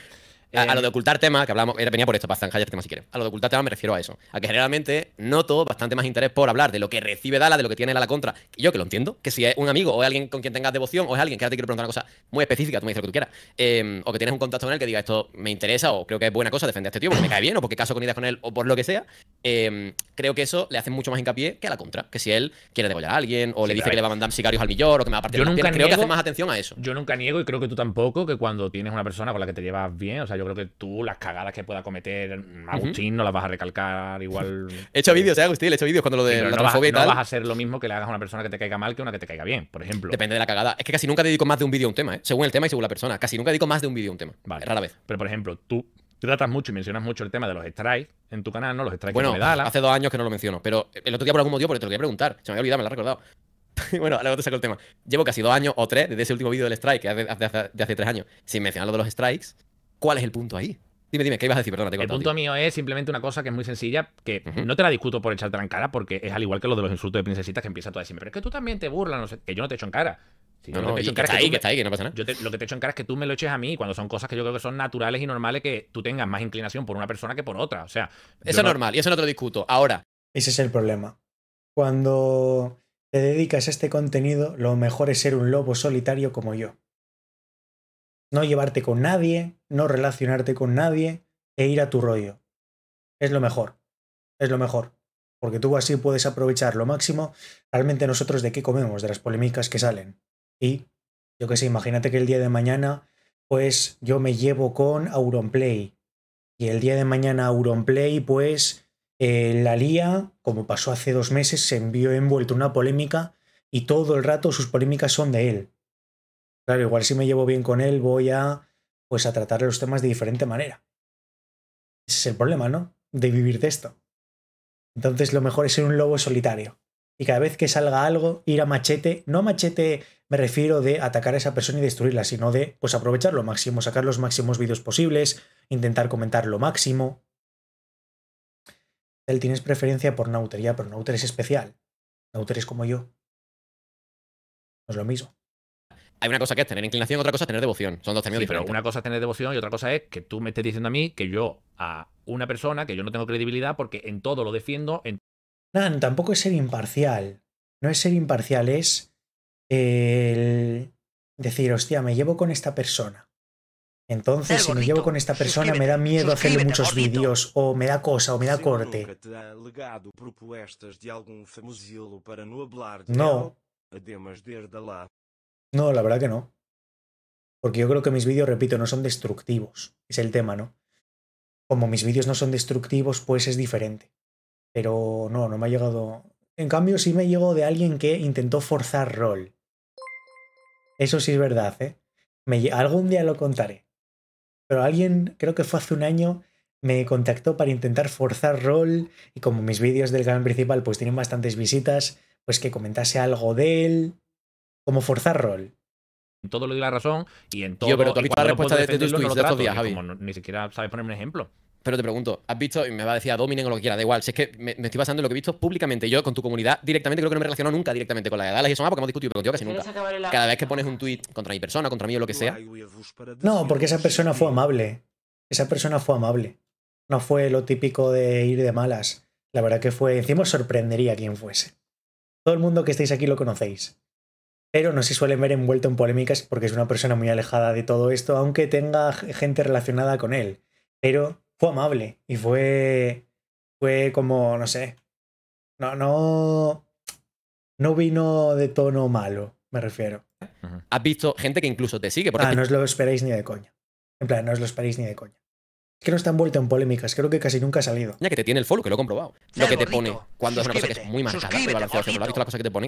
A, lo eh, de ocultar temas, que hablamos, venía por esto, Bastante zanjar el tema si quieres. A lo de ocultar temas me refiero a eso. A que generalmente noto bastante más interés por hablar de lo que recibe Dala, de lo que tiene Dala contra. Y Yo que lo entiendo, que si es un amigo o es alguien con quien tengas devoción o es alguien que ahora te quiere preguntar una cosa muy específica, tú me dices lo que tú quieras. Em, o que tienes un contacto con él que diga esto me interesa o creo que es buena cosa defender a este tío porque me cae bien o porque caso con con él o por lo que sea. Em, creo que eso le hace mucho más hincapié que a la contra. Que si él quiere degollar a alguien o le dice que le va a mandar sicarios al millón, o que me va a partir yo nunca creo que hace más atención a eso. Yo nunca niego y creo que tú tampoco que cuando tienes una persona con la que te llevas bien, yo creo que tú las cagadas que pueda cometer mm, Agustín no las vas a recalcar igual. he hecho eh, vídeos, ¿eh, Agustín? He hecho vídeos cuando lo de la no vas, y No vas a hacer lo mismo que le hagas a una persona que te caiga mal que una que te caiga bien, por ejemplo. Depende de la cagada. Es que casi nunca dedico más de un vídeo a un tema, ¿eh? Según el tema y según la persona. Casi nunca dedico más de un vídeo a un tema. Vale. Rara vez. Pero, por ejemplo, tú tratas mucho y mencionas mucho el tema de los strikes en tu canal, ¿no? Los strikes bueno, hace dos años que no lo menciono, pero el otro día por algún motivo, porque te lo quería preguntar. Se me había olvidado, me lo ha recordado. bueno, te saco el tema. Llevo casi dos años o tres desde ese último vídeo del strike, de hace, de hace tres años, sin mencionar lo de los strikes. ¿Cuál es el punto ahí? Dime, dime, ¿qué ibas a decir? te El punto mío es simplemente una cosa que es muy sencilla, que no te la discuto por echarte en cara, porque es al igual que lo de los insultos de princesitas que empieza todo a decirme, pero es que tú también te burlas, no sé, que yo no te echo en cara. no, te en cara está ahí, no pasa nada. lo que te echo en cara es que tú me lo eches a mí cuando son cosas que yo creo que son naturales y normales que tú tengas más inclinación por una persona que por otra. O sea, eso es normal y eso no te lo discuto. Ahora. Ese es el problema. Cuando te dedicas a este contenido, lo mejor es ser un lobo solitario como yo. No llevarte con nadie, no relacionarte con nadie e ir a tu rollo. Es lo mejor. Es lo mejor. Porque tú así puedes aprovechar lo máximo realmente nosotros de qué comemos, de las polémicas que salen. Y, yo qué sé, imagínate que el día de mañana, pues yo me llevo con Auronplay. Y el día de mañana Auronplay, pues eh, la lía, como pasó hace dos meses, se envió envuelto una polémica y todo el rato sus polémicas son de él. Claro, igual si me llevo bien con él, voy a pues a tratar los temas de diferente manera. Ese es el problema, ¿no? De vivir de esto. Entonces lo mejor es ser un lobo solitario. Y cada vez que salga algo, ir a machete, no a machete me refiero de atacar a esa persona y destruirla, sino de pues aprovechar lo máximo, sacar los máximos vídeos posibles, intentar comentar lo máximo. Él tienes preferencia por Nautería, pero Nauter es especial. Nauter es como yo. No es lo mismo hay una cosa que es tener inclinación, otra cosa es tener devoción. Son dos términos diferentes. Pero una cosa es tener devoción y otra cosa es que tú me estés diciendo a mí que yo, a una persona, que yo no tengo credibilidad porque en todo lo defiendo. En... Nan, tampoco es ser imparcial. No es ser imparcial, es el decir, hostia, me llevo con esta persona. Entonces, si me llevo con esta persona, me da miedo hacerle muchos vídeos, o me da cosa, o me da corte. No, no, la verdad que no. Porque yo creo que mis vídeos, repito, no son destructivos. Es el tema, ¿no? Como mis vídeos no son destructivos, pues es diferente. Pero no, no me ha llegado. En cambio, sí me llegó de alguien que intentó forzar rol. Eso sí es verdad, ¿eh? Me... Algún día lo contaré. Pero alguien, creo que fue hace un año, me contactó para intentar forzar rol y como mis vídeos del canal principal pues tienen bastantes visitas, pues que comentase algo de él como forzar rol. En todo lo de la razón y en todo. Yo, pero tú has visto la respuesta de, este tus tweets de estos días, Javi. ni siquiera sabes ponerme un ejemplo. Pero te pregunto, ¿has visto? Y me va a decir a Dominen o lo que quiera, da igual. Si es que me, estoy basando en lo que he visto públicamente. yo con tu comunidad directamente creo que no me relaciono nunca directamente con la edad. Y eso más porque hemos discutido pero contigo casi nunca. Cada vez que pones un tweet contra mi persona, contra mí o lo que sea. No, porque esa persona fue amable. Esa persona fue amable. No fue lo típico de ir de malas. La verdad que fue. Encima sorprendería a quien fuese. Todo el mundo que estáis aquí lo conocéis pero no se suelen ver envuelto en polémicas porque es una persona muy alejada de todo esto, aunque tenga gente relacionada con él. Pero fue amable y fue. fue como, no sé. No, no. No vino de tono malo, me refiero. Has visto gente que incluso te sigue. Porque... Ah, no os lo esperéis ni de coña. En plan, no os lo esperéis ni de coña. Es que no está envuelto en polémicas, creo que casi nunca ha salido. Ya que te tiene el follow, que lo he comprobado. Lo que te pone cuando es una cosa que es muy marcada, la cosa que te pone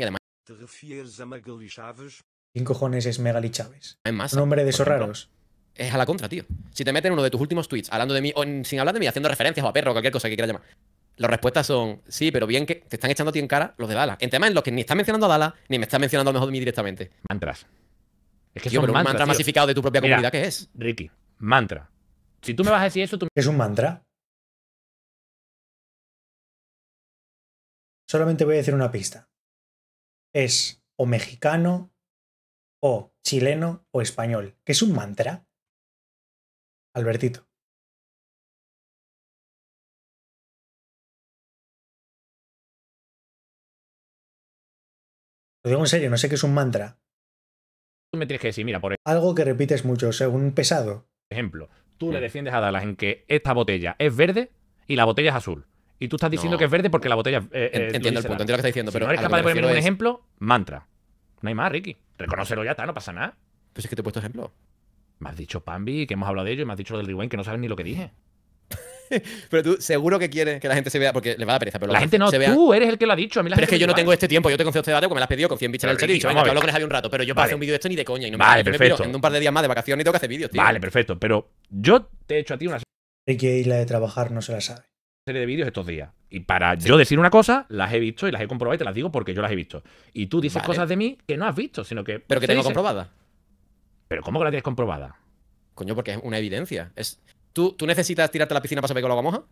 ¿Te cojones es megaly Chávez? Es más. Nombre de esos raros. Es a la contra, tío. Si te meten uno de tus últimos tweets hablando de mí, o sin hablar de mí, haciendo referencias o a perro o cualquier cosa que quieras llamar, las respuestas son, sí, pero bien que te están echando a ti en cara los de Dala. En temas en los que ni estás mencionando a Dala, ni me están mencionando a mejor de mí directamente. Mantras. Es que es un mantra masificado de tu propia comunidad, que es? Ricky, mantra. Si tú me vas a decir eso, tú... ¿Es un mantra? Solamente voy a decir una pista es o mexicano, o chileno, o español, que es un mantra. Albertito. Lo digo en serio, no sé qué es un mantra. Tú me tienes que decir, mira, por ejemplo. Algo que repites mucho, o un pesado. Por ejemplo, tú le defiendes a Dallas en que esta botella es verde y la botella es azul. Y tú estás diciendo que es verde porque la botella. Eh, eh, entiendo el punto, entiendo lo que estás diciendo. pero no eres capaz de ponerme un ejemplo, mantra. No hay más, Ricky. Reconócelo ya está, no pasa nada. Pues es que te he puesto ejemplo. Me has dicho Pambi, que hemos hablado de ello, y me has dicho lo del rewind, que no sabes ni lo que dije. pero tú seguro que quieres que la gente se vea, porque le va a dar pereza. Pero la gente no, se vea... tú eres el que lo ha dicho. A mí pero es que yo no tengo este tiempo, yo te concedo este dato porque me lo has pedido con 100 bichas en el chat y dicho, que hablo con un rato, pero yo para hacer un vídeo de esto ni de coña. Y no me vale, perfecto. Tengo un par de días más de vacaciones y tengo que hacer vídeos, tío. Vale, perfecto, pero yo te he hecho a ti una... Ricky la de trabajar no se la sabe de vídeos estos días. Y para yo decir una cosa, las he visto y las he comprobado y te las digo porque yo las he visto. Y tú dices cosas de mí que no has visto, sino que. Pero que tengo comprobada. ¿Pero cómo que la tienes comprobada? Coño, porque es una evidencia. Es... ¿Tú, ¿Tú necesitas tirarte a la piscina para saber que lo hago moja?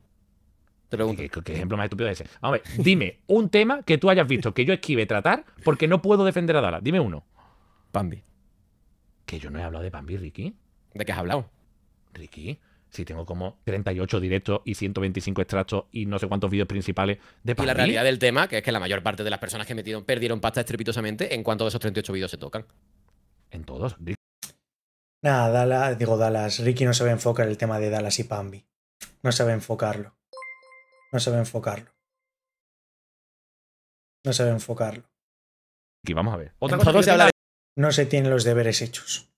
Te pregunto. ¿Qué, ejemplo más estúpido es ese? Vamos dime un tema que tú hayas visto que yo esquive tratar porque no puedo defender a Dala. Dime uno. Bambi. Que yo no he hablado de Bambi, Ricky. ¿De qué has hablado? Ricky, si tengo como 38 directos y 125 extractos y no sé cuántos vídeos principales de Y la realidad del tema, que es que la mayor parte de las personas que metieron perdieron pasta estrepitosamente en cuanto a esos 38 vídeos se tocan. En todos. Nada, Dallas, digo Dallas, Ricky no sabe enfocar el tema de Dallas y Pambi. No sabe enfocarlo. No sabe enfocarlo. No sabe enfocarlo. y vamos a ver. Otra No se tienen los deberes hechos.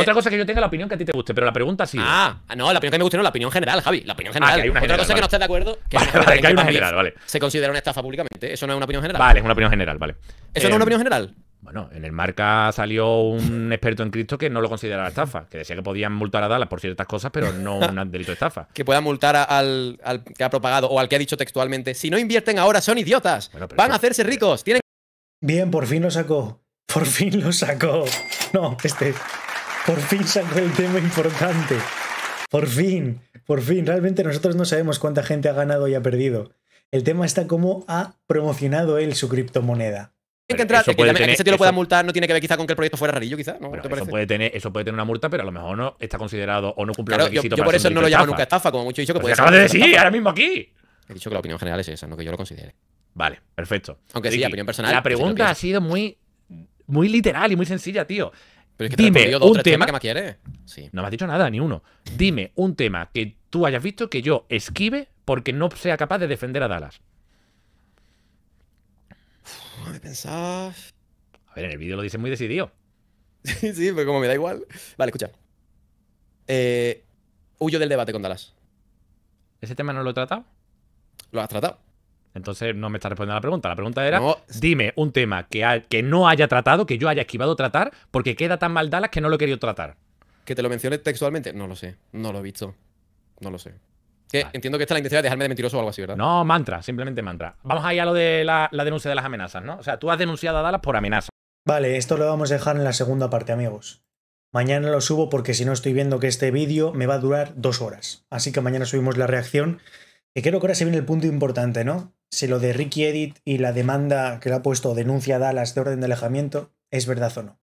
Otra cosa que yo tenga la opinión que a ti te guste, pero la pregunta sí. Ah, ah, no, la opinión que me guste no, la opinión general, Javi. La opinión ah, general. otra cosa que no estés de acuerdo. vale, vale, que hay una general, vale. Se considera una estafa públicamente. Eso no es una opinión general. Vale, es una opinión general, vale. ¿Eso no es una eh, opinión general? Bueno, en el marca salió un experto en Cristo que no lo consideraba estafa, que decía que podían multar a Dallas por ciertas cosas, pero no un delito de estafa. que puedan multar al, que ha propagado o al que ha dicho textualmente, si no invierten ahora son idiotas, van a hacerse ricos, Bien, por fin lo sacó. Por fin lo sacó. No, este. Por fin sacó el tema importante. Por fin, por fin. Realmente nosotros no sabemos cuánta gente ha ganado y ha perdido. El tema está cómo ha promocionado él su criptomoneda. Que entrar, que que ese tío lo pueda multar, no tiene que ver quizá con que el proyecto fuera rarillo, quizá, eso, puede tener, eso puede tener una multa, pero a lo mejor no está considerado o no cumple los requisitos yo, por eso no lo llamo nunca estafa, como mucho he dicho que pues puede de decir ahora mismo aquí! He dicho que la opinión general es esa, no que yo lo considere. Vale, perfecto. Aunque Ricky, sí, opinión personal. La pregunta ha sido muy muy literal y muy sencilla, tío. Pero es que Dime dos, un tema que más quieres. No me has dicho nada, ni uno. Dime un tema que tú hayas visto que yo esquive porque no sea capaz de defender a Dallas. me A ver, en el vídeo lo dice muy decidido. sí, sí, pero como me da igual. Vale, escucha. Eh, huyo del debate con Dallas. ¿Ese tema no lo he tratado? Lo has tratado. Entonces no me está respondiendo a la pregunta. La pregunta era, dime un tema que, no haya tratado, que yo haya esquivado tratar, porque queda tan mal Dallas que no lo he querido tratar. ¿Que te lo mencione textualmente? No lo sé. No lo he visto. No lo sé. Que Entiendo que está es la intención de dejarme de mentiroso o algo así, ¿verdad? No, mantra, simplemente mantra. Vamos ahí a lo de la, la denuncia de las amenazas, ¿no? O sea, tú has denunciado a Dallas por amenaza. Vale, esto lo vamos a dejar en la segunda parte, amigos. Mañana lo subo porque si no estoy viendo que este vídeo me va a durar dos horas. Así que mañana subimos la reacción que creo que ahora se viene el punto importante, ¿no? Si lo de Ricky Edit y la demanda que le ha puesto denuncia a Dallas de orden de alejamiento es verdad o no.